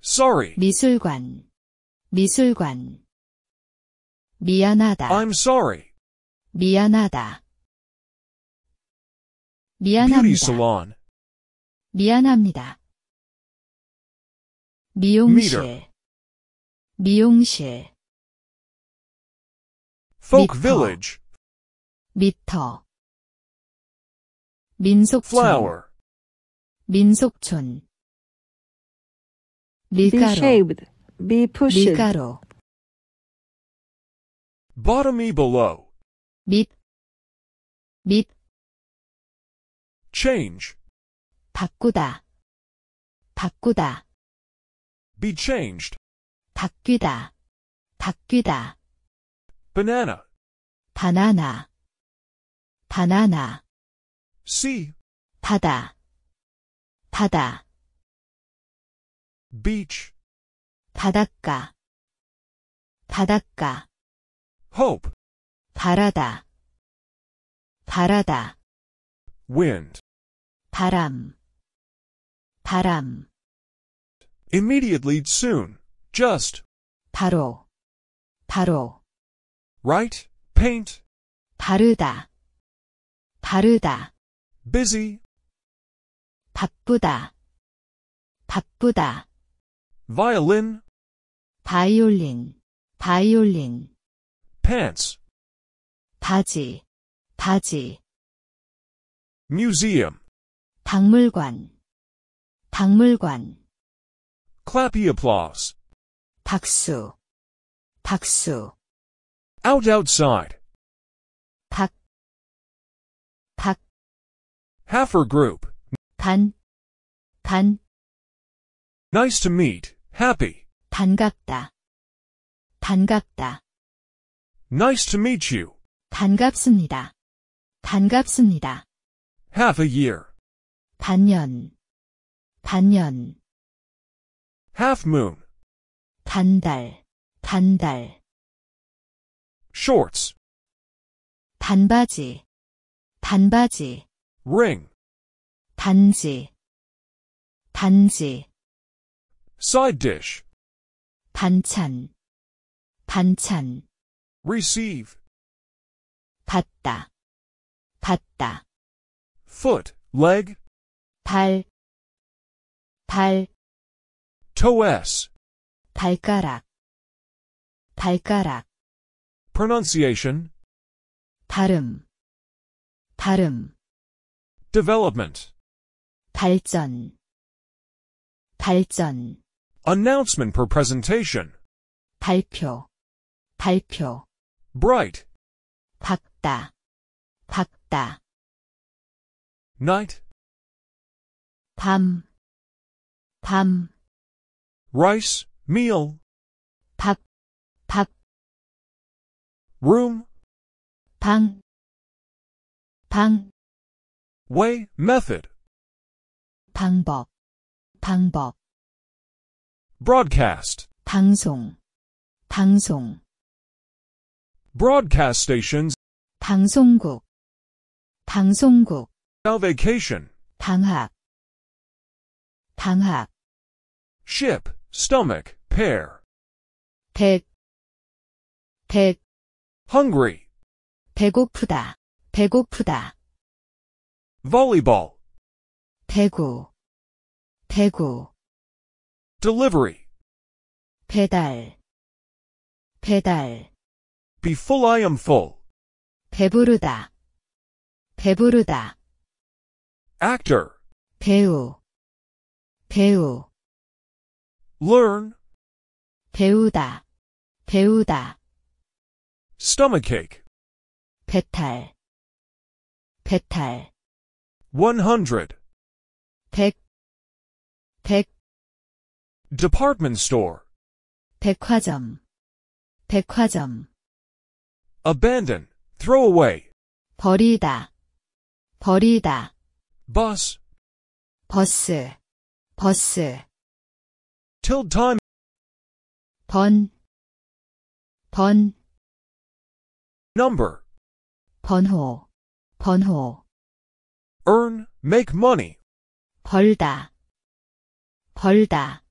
Speaker 1: Sorry. 미술관 미술관 미안하다 I'm sorry. 미안하다 Beauty 미안합니다 salon. 미안합니다 미용실 미용실 Folk Meter. village. 미터 민속촌 flower 민속촌 be 밀가루 shaved, be pushed, 밀가루 Bottomy below. 밑, 밑, Change. 바꾸다, 바꾸다, Be changed. 바뀌다, 바뀌다, Banana. 바나나, Banana. sea 바다 바다 beach 바닷가 바닷가 hope 바라다 바라다 wind 바람 바람 immediately soon just 바로 바로 right paint 바르다 바르다 busy 바쁘다 바쁘다 violin 바이올린 바이올린 pants 바지 바지 museum 박물관 박물관 clappy applause 박수 박수 out outside 박 Haffer Group. 반, 반, Nice to meet, happy. 반갑다. 반갑다. Nice to meet you. 반갑습니다. 반갑습니다. Half a year. 반년, 반년, Half moon. 반달, 반달, Shorts. 반바지, 반바지 ring 단지. 단지. side dish 반찬 반찬 receive 받다 받다 foot leg 발발 toe 발가락 발가락 pronunciation 발음 발음 development 발전 발전 announcement per presentation 발표 발표 bright 밝다 밝다 night 밤, 밤. rice, meal. 밥, 밥. room, 방, 방 way method 방법 방법 broadcast 방송 방송 broadcast stations 방송국 방송국 now vacation 방학 방학 ship stomach pair 백, 백, hungry, 배고프다, 배고프다. volleyball 배구, 배구, delivery 배달, 배달, be full I am full 배부르다, 배부르다, actor 배우, 배우, learn 배우다, 배우다, stomachache 배탈, 배탈 100 백, 백, department store 백화점, 백화점, abandon throw away 버리다, 버리다, bus 버스, 버스, till time 번, 번, number 번호, 번호 earn, make money, 벌다 벌다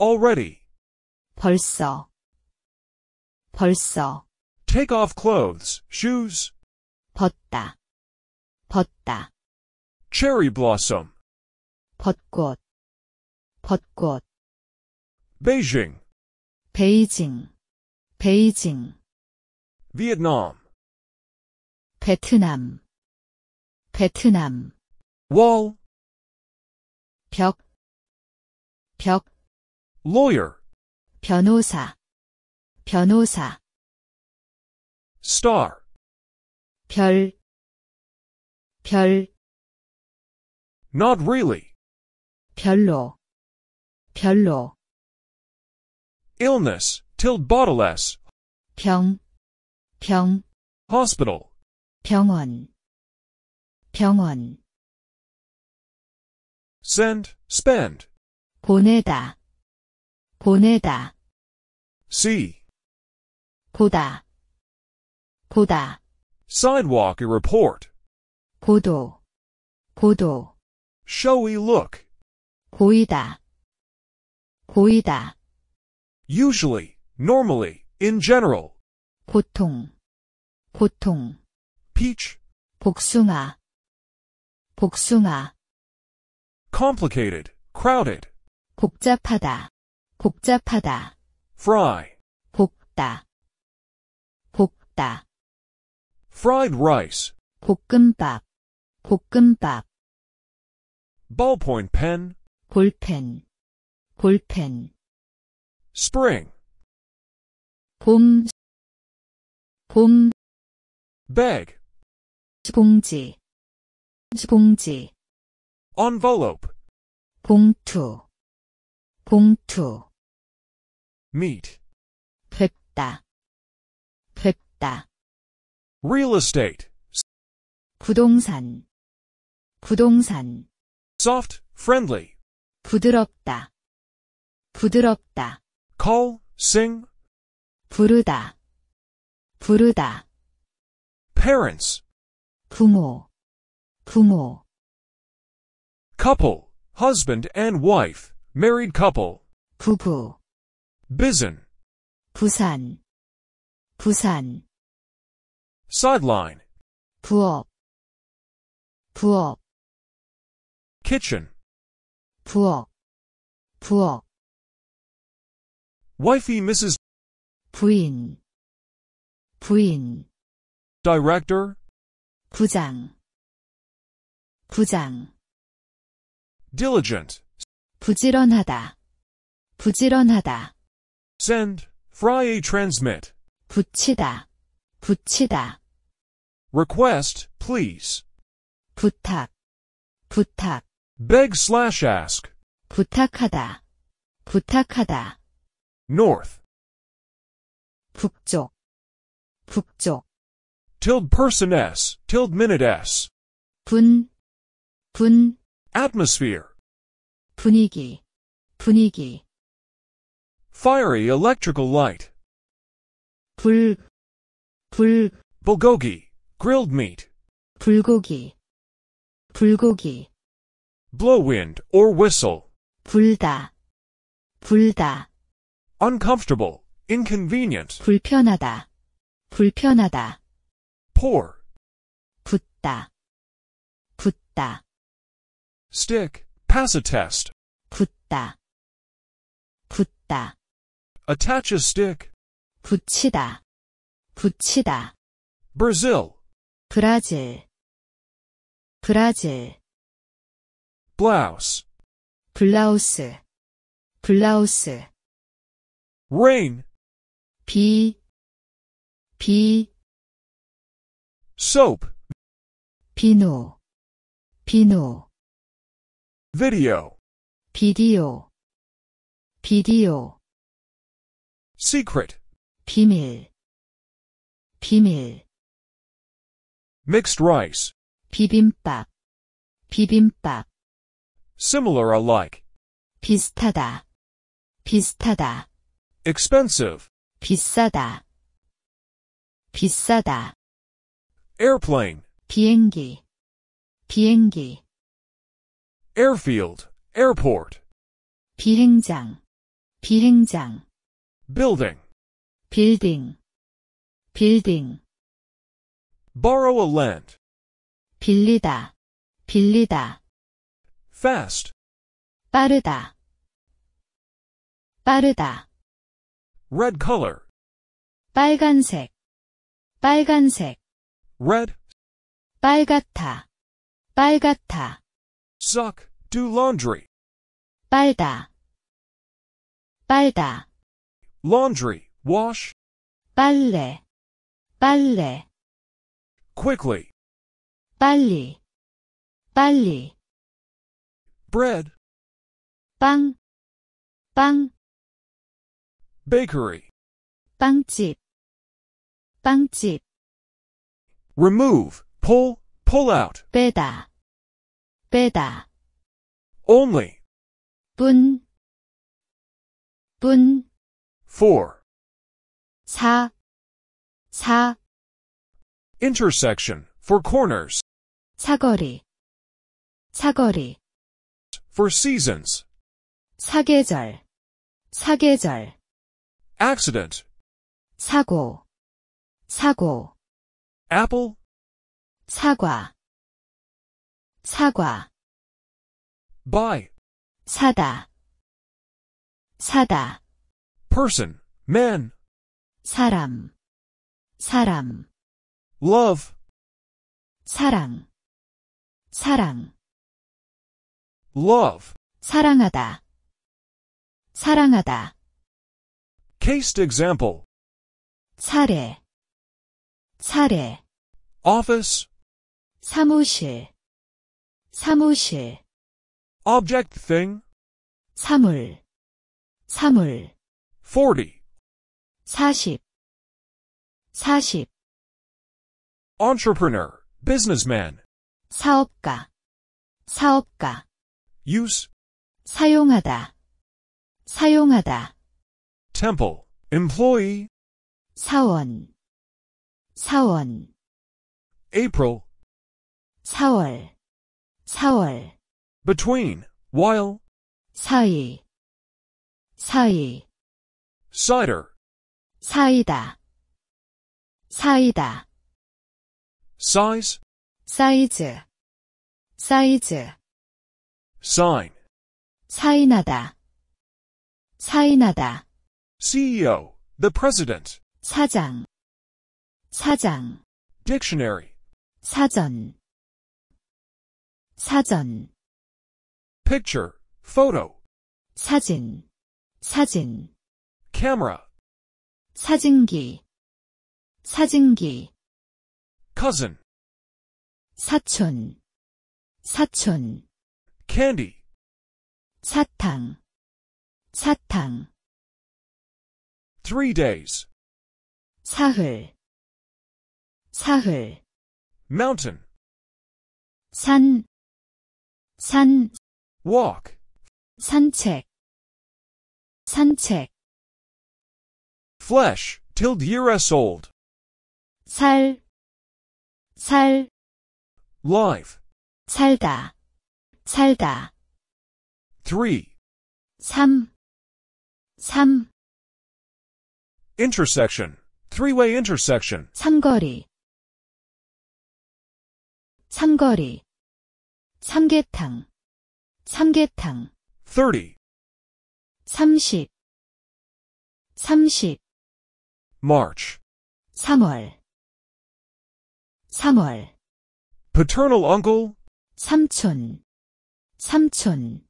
Speaker 1: already, 벌써 벌써 take off clothes, shoes, 벗다 벗다 cherry blossom, 벚꽃 벚꽃 Beijing, 베이징 베이징 Vietnam. 베트남 베트남 wall 벽, 벽 lawyer 변호사, 변호사 star 별, 별 not really 별로, 별로 illness till bottle s 병, 병 hospital 병원 병원 send, spend 보내다 보내다 see 보다 보다 sidewalk and report 보도 보도 showy look 보이다 보이다 usually normally in general 보통 보통 peach 복숭아 복숭아 complicated, crowded, 복잡하다 복잡하다 fry, 볶다 볶다 fried rice, 볶음밥 볶음밥 ballpoint pen, 볼펜 볼펜 spring, 봄봄 bag, 봉지 공지 envelope 봉투 봉투 meet 뵙다 뵙다 real estate 부동산 부동산 soft friendly 부드럽다 부드럽다 call sing 부르다 부르다 parents 부모 부모 couple, husband and wife, married couple. 부부 Bizen, 부산 부산 sideline, 부업 부업 kitchen, 부업 부업 wifey Mrs. 부인 부인, director, 부장 부장 diligent 부지런하다 부지런하다 send fry transmit 붙이다 붙이다 request please 부탁 부탁 beg slash ask 부탁하다 부탁하다 north 북쪽 북쪽 tilde person s tilde minute s 분분 atmosphere 분위기 분위기 fiery electrical light 불, 불, bulgogi grilled meat 불고기, 불고기. blow wind or whistle 불다, 불다. uncomfortable inconvenient 불편하다, 불편하다. poor, 붙다, 붙다. Stick. Pass a test. 붙다. 붙다. Attach a stick. 붙이다. 붙이다. Brazil. 브라질. 브라질. Blouse. 블라우스. 블라우스. Rain. 비. 비. Soap. 비누. 비누. Video. 비디오. 비디오. Secret. 비밀. 비밀. Mixed rice. 비빔밥. 비빔밥. Similar alike. 비슷하다. 비슷하다. Expensive. 비싸다. 비싸다. Airplane. 비행기. 비행기 airfield, airport. 비행장, 비행장. building, building, building. borrow a land, 빌리다, 빌리다. fast, 빠르다, 빠르다. red color, 빨간색, 빨간색. red, 빨갛다, 빨갛다. suck, do laundry. 빨다. 빨다. Laundry, wash. 빨래. 빨래. Quickly. 빨리. 빨리. Bread. 빵. 빵. Bakery. 빵집. 빵집. Remove, pull, pull out. 빼다. 빼다 only 뿐, 뿐, Four. 사, 사, intersection, for corners, 사거리, 사거리, for seasons, 사계절, 사계절, accident, 사고, 사고, apple, 사과, 사과, buy 사다 사다 person man 사람 사람 love 사랑 사랑 love 사랑하다 사랑하다 case example 사례 사례 office 사무실 사무실 Object thing. 사물. 사물. 40. 40. 40. Entrepreneur, businessman. 사업가. 사업가. Use. 사용하다. 사용하다. Temple, employee. 사원. 사원. April. 4월. 4월 between, while, 사이, 사이, cider, 사이다, 사이다, size, 사이즈, 사이즈, sign, 사인하다, 사인하다, CEO, the president, 사장, 사장, dictionary, 사전, 사전, picture, photo. 사진, 사진. camera. 사진기, 사진기. cousin. 사촌, 사촌. candy. 사탕, 사탕. three days. 사흘, 사흘. mountain. 산, 산 walk 산책 산책 flesh tilde years old 살, 살 life 살다 살다 3 3 3 intersection three-way intersection 삼거리 삼거리 삼계탕 삼계탕 30 30 30 March 3월 3월 paternal uncle 삼촌 삼촌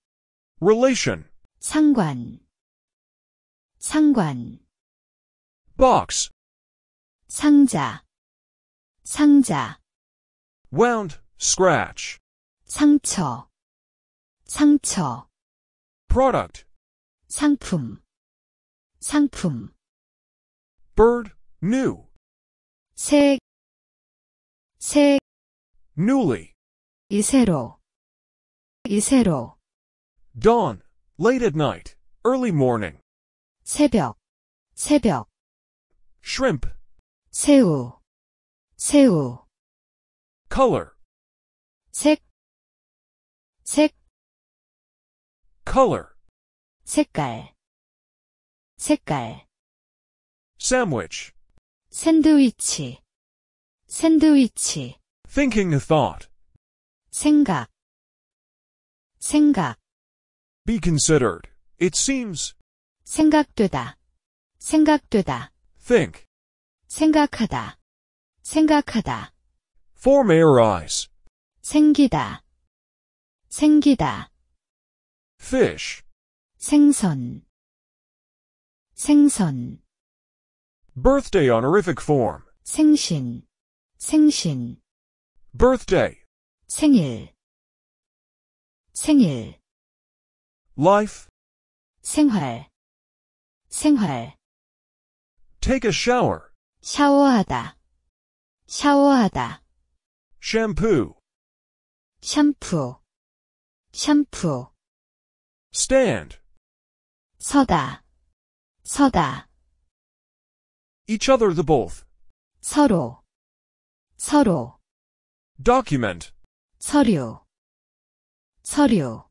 Speaker 1: relation 상관 상관 box 상자 상자 wound scratch 상처 상처 product 상품 상품 bird new 새, 새 newly 이새로 이새로 dawn late at night early morning 새벽 새벽 shrimp 새우 새우 color 색, 색 color 색깔 색깔 sandwich 샌드위치 샌드위치 thinking a thought 생각 생각 be considered it seems 생각되다 생각되다 think 생각하다 생각하다 form arise 생기다 생기다 fish 생선 생선 birthday honorific form 생신 생신 birthday 생일 생일 life 생활 생활 take a shower 샤워하다 샤워하다 shampoo 샴푸 샴푸 stand 서다 서다 each other the both 서로 서로 document 서류 서류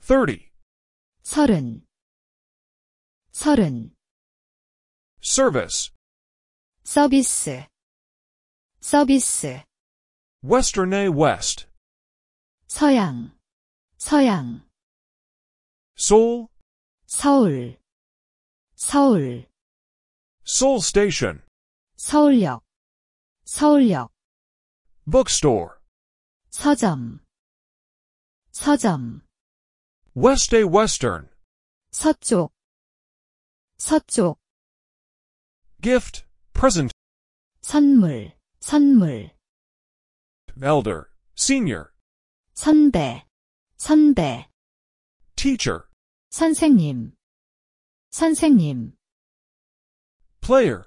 Speaker 1: 30 서른 서른 service 서비스 서비스 western a west 서양 서양 Seoul Seoul. 서울 Seoul Station 서울역 서울역 Bookstore 서점 서점 West A Western 서쪽 서쪽 Gift Present 선물 선물 Elder Senior 선배 선배 Teacher 선생님 선생님 player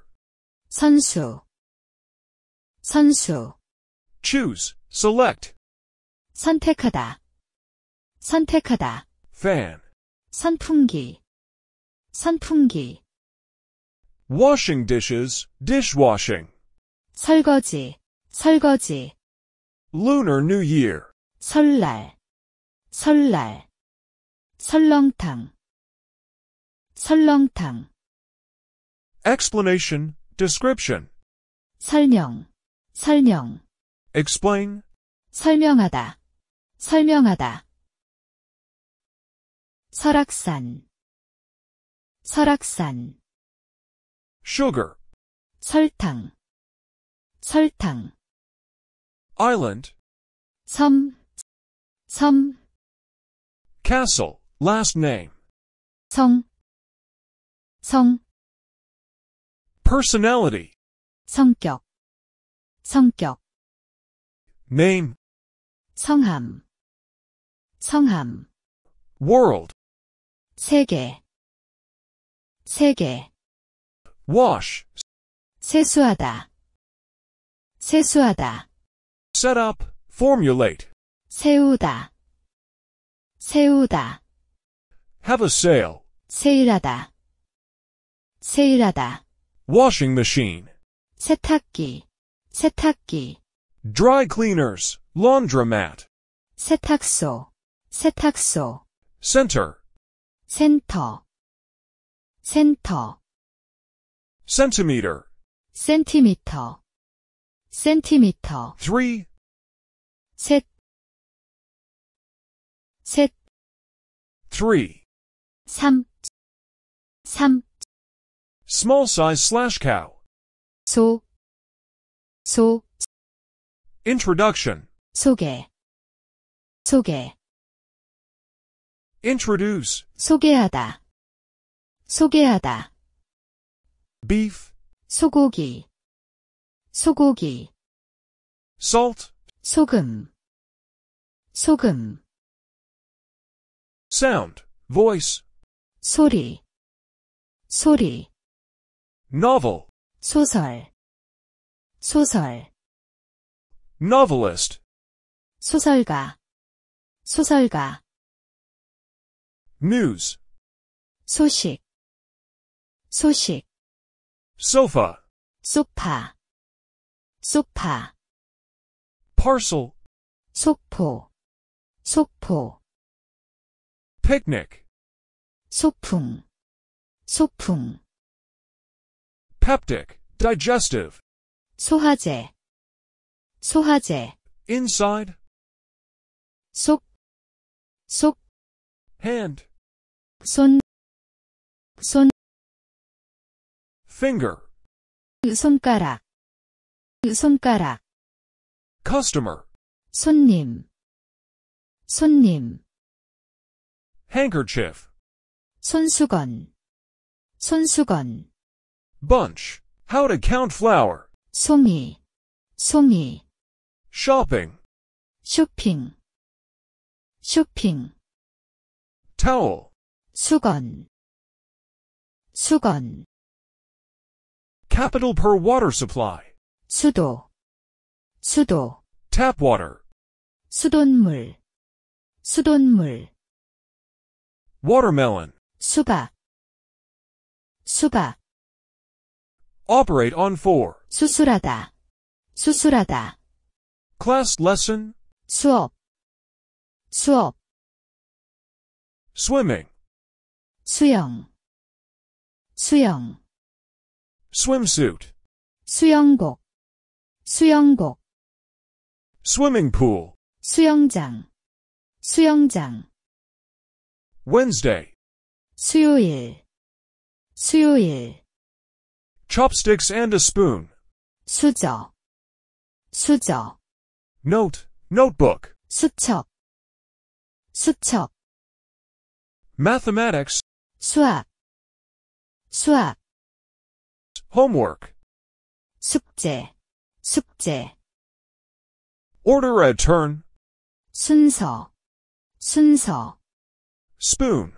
Speaker 1: 선수 선수 choose select 선택하다 선택하다 fan 선풍기 선풍기 washing dishes dishwashing 설거지 설거지 lunar new year 설날 설날 설렁탕 설렁탕 explanation description 설명 설명 explain 설명하다 설명하다 설악산 설악산 sugar 설탕 설탕 island 섬섬 castle Last name. 성. 성. Personality. 성격. 성격. Name. 성함. 성함. World. 세계. 세계. Wash. 세수하다. 세수하다. Set up, formulate. 세우다. 세우다. Have a sale. 세일하다. 세일하다. Washing machine. 세탁기. 세탁기. Dry cleaners. Laundromat. 세탁소. 세탁소. Center. 센터. 센터. Centimeter. 센티미터. 센티미터. Three. 셋. 셋. Three. 3 3 small size slash cow 소, 소 introduction 소개 소개 introduce 소개하다 소개하다 beef 소고기 소고기 salt 소금 소금 sound voice 소리 소리 novel 소설 소설 novelist 소설가 소설가 news 소식 소식 sofa 소파 소파 parcel 속포 속포 picnic 소풍 소풍 peptic digestive 소화제 소화제 inside 속, 속, hand, 손, 손, finger, 손가락, 손가락, customer, 손님, 손님, handkerchief, 손수건 손수건 bunch how to count flower 송이 송이 shopping 쇼핑 쇼핑 towel 수건 수건 capital per water supply 수도 수도 tap water 수돗물 수돗물 watermelon Suba. Suba. Operate on 4. 수술하다 수술하다 Class lesson 수업 수업 Swimming 수영 수영 Swimsuit 수영복 수영복 Swimming pool 수영장 수영장 Wednesday 수요일 수요일 chopsticks and a spoon 수저 수저 note notebook 수첩 수첩 mathematics 수학 수학 homework 숙제 숙제 order a turn 순서 순서 spoon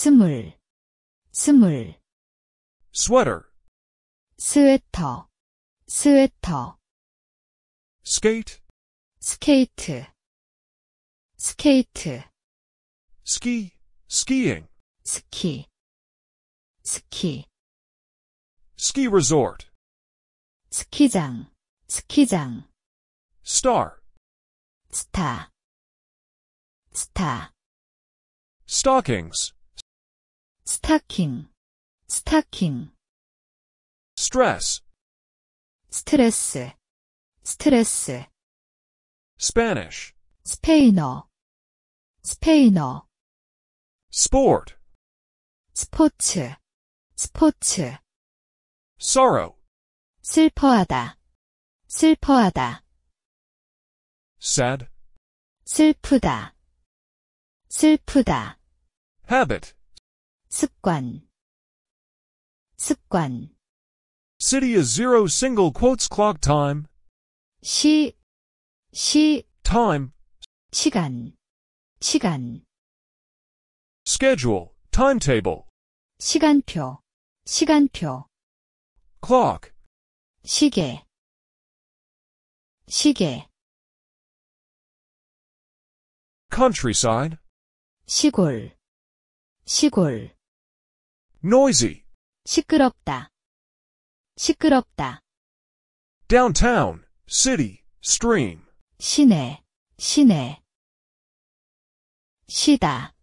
Speaker 1: 스물, 스물. sweater, 스웨터, 스웨터. skate, 스케이트, 스케이트. ski, skiing, 스키, 스키. ski resort, 스키장, 스키장. star, 스타, 스타. stockings, 스타킹, 스타킹. stress, 스트레스, 스트레스. Spanish, 스페인어, 스페인어. sport, 스포츠, 스포츠. sorrow, 슬퍼하다, 슬퍼하다. sad, 슬프다, 슬프다. habit, 습관 습관 City is zero single quotes clock time. 시, 시, Time. 시간, 시간, Schedule. Timetable. 시간표, 시간표, Clock. 시계, 시계, Countryside. 시골, 시골, noisy 시끄럽다 시끄럽다 downtown city stream 시내 시내 시다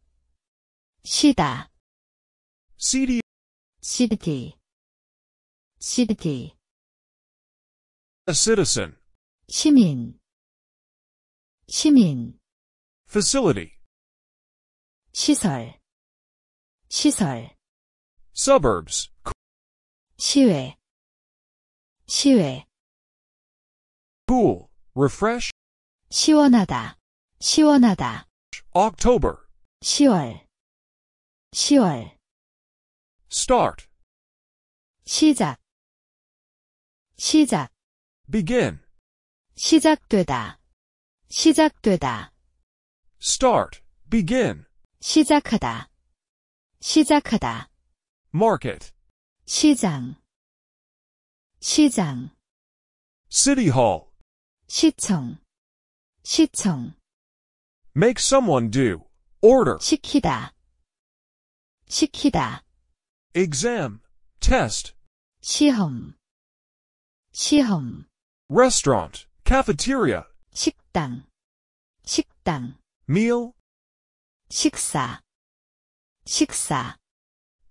Speaker 1: 시다 city city city a citizen 시민 시민 facility 시설 시설 suburbs 시외 시외 cool refresh 시원하다 시원하다 October 10월 10월 start 시작 시작 begin 시작되다 시작되다 start begin 시작하다 시작하다 market 시장 시장 city hall 시청 시청 make someone do order 시키다 시키다 exam test 시험 시험 restaurant cafeteria 식당 식당 meal 식사 식사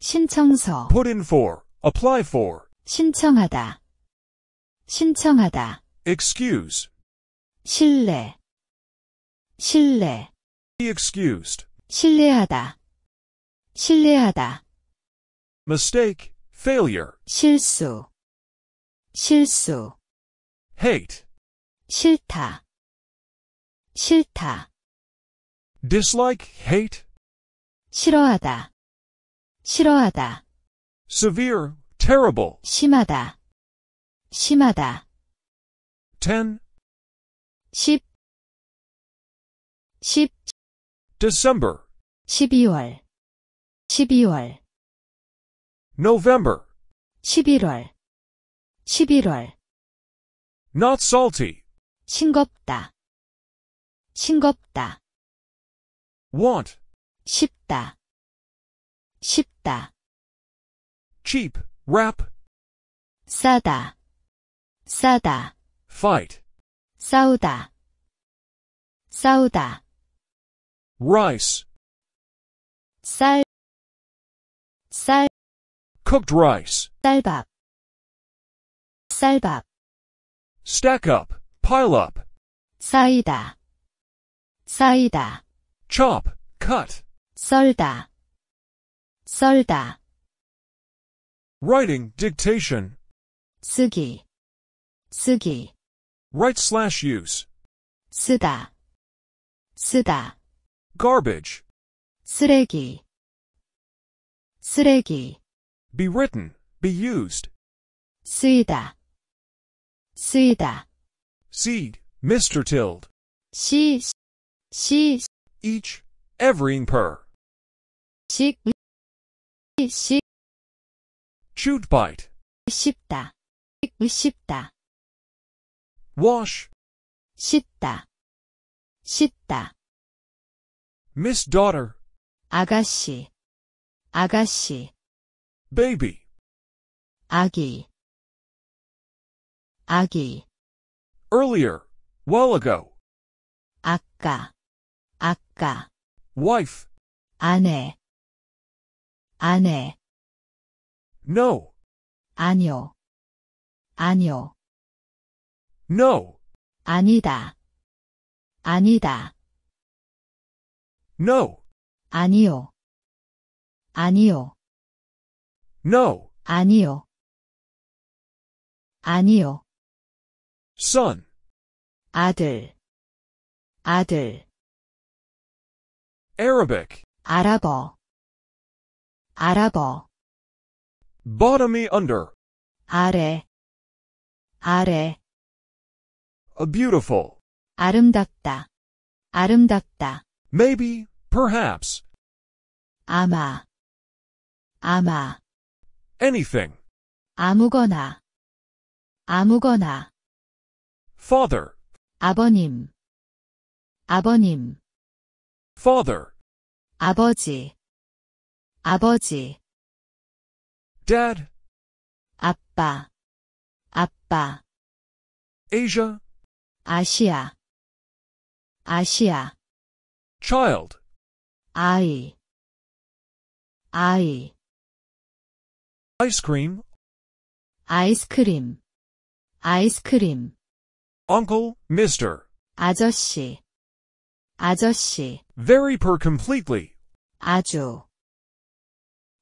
Speaker 1: 신청서 put in for, apply for, 신청하다 신청하다 excuse, 신뢰 신뢰 be excused, 신뢰하다 신뢰하다 mistake, failure, 실수 실수 hate, 싫다 싫다 dislike, hate, 싫어하다 싫어하다. severe, terrible. 심하다. 심하다. 10 10 10 December 12월 12월 November 11월 11월 Not salty 싱겁다 싱겁다 want 싶다 싶다 싸다 cheap, rap 싸다 싸다 fight 싸우다 싸우다 rice 쌀, 쌀 cooked rice 쌀밥 쌀밥 stack up, pile up 쌓이다 쌓이다 chop, cut 썰다 썰다 writing dictation 쓰기 쓰기 write slash use 쓰다 쓰다 garbage 쓰레기 쓰레기 be written be used 쓰이다 쓰이다 seed mr tilde 시시 each everying per 식씨 shoot bite 씹다 씹다 wash 씻다 씻다 miss daughter 아가씨 아가씨 baby 아기 아기 earlier while ago 아까 아까 wife 아내 아내. No. 아니요. 아니요. No. 아니다. 아니다. No. 아니요. 아니요. No. 아니요. 아니요. son 아들 아들 Arabic 아랍어 알아봐. Bottomy under. 아래. 아래. A Beautiful. 아름답다. 아름답다. Maybe, perhaps. 아마. 아마. Anything. 아무거나. 아무거나. Father. 아버님. 아버님. Father. 아버지. 아버지 Dad 아빠 아빠 Asia 아시아 아시아 Child 아이 아이 Ice cream 아이스크림 아이스크림 Uncle, Mr. 아저씨 아저씨 Very per completely 아주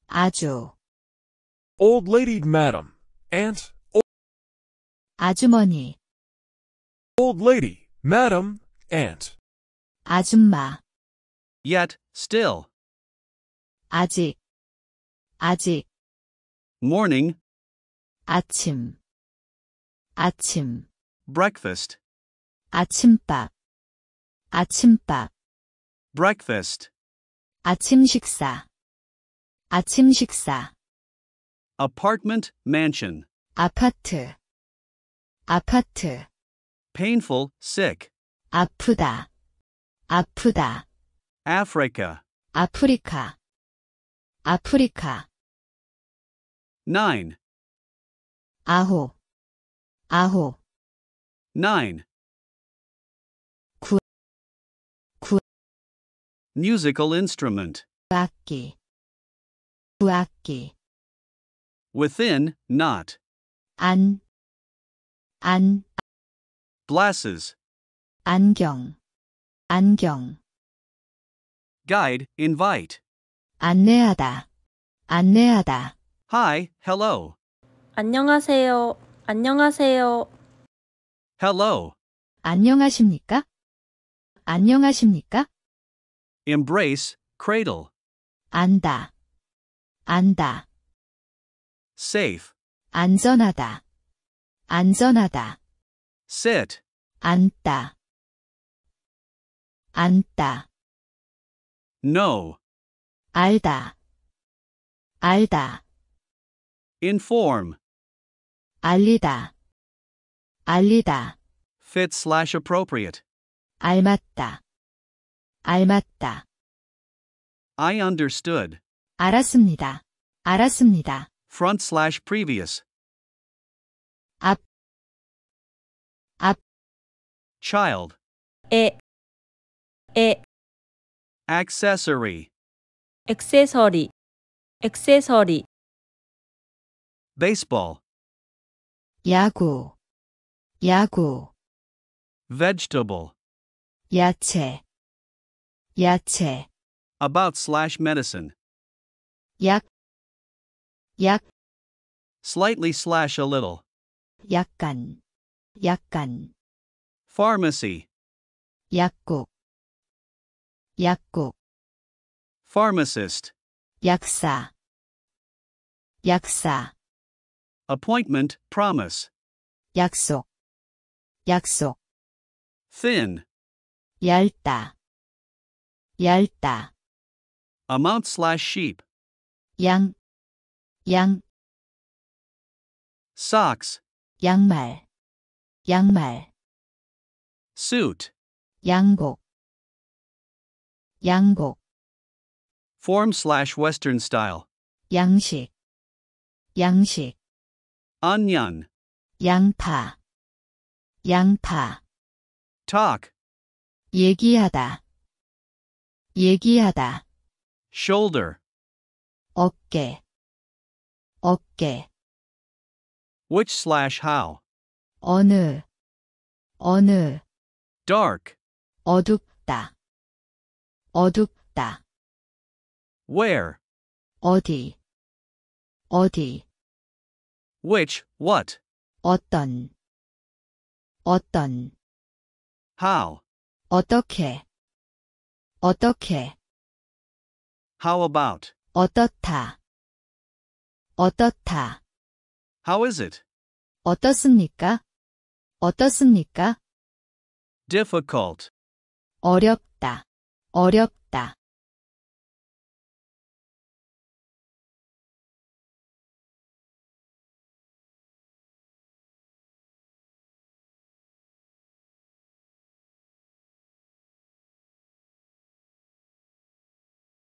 Speaker 1: 아주 old lady madam aunt old 아주머니 old lady madam aunt 아줌마 yet still 아직 아직 morning 아침 아침 breakfast 아침밥 아침밥 breakfast 아침 식사 아침 식사 apartment mansion 아파트 아파트 painful sick 아프다 아프다 Africa 아프리카 아프리카 9 아홉 아홉 9 9 musical instrument 악기 부악기 within, not 안, 안, glasses, 안경, 안경, guide, invite, 안내하다, 안내하다, hi, hello, 안녕하세요. 안녕하세요. hello, 안녕하십니까? 안녕하십니까? embrace, cradle. 안다, 안다. safe. 안전하다. 안전하다. sit. 앉다. 앉다. know. 알다. 알다. inform. 알리다. 알리다. fit slash appropriate. 알맞다. 알맞다. I understood. 알았습니다. 알았습니다. front slash previous 앞, 앞, child 에, 에, accessory Accessory. Accessory. baseball 야구, 야구, vegetable 야채, 야채, about slash medicine 약, 약, slightly slash a little, 약간, 약간, pharmacy, 약국, 약국, pharmacist, 약사, 약사, appointment, promise, 약속, 약속, thin, 얇다, 얇다, amount slash sheep, 양, 양. socks, 양말, 양말. suit, 양복, 양복. form slash western style, 양식, 양식. onion, 양파, 양파. talk, 얘기하다, 얘기하다. shoulder, 어깨 어깨 Which slash how? 어느 어느 Dark. 어둡다 어둡다 Where? 어디 어디 Which, what? 어떤 어떤 How? 어떻게 어떻게 How about? 어떻다. 어떻다. How is it? 어떻습니까? 어떻습니까? difficult 어렵다. 어렵다.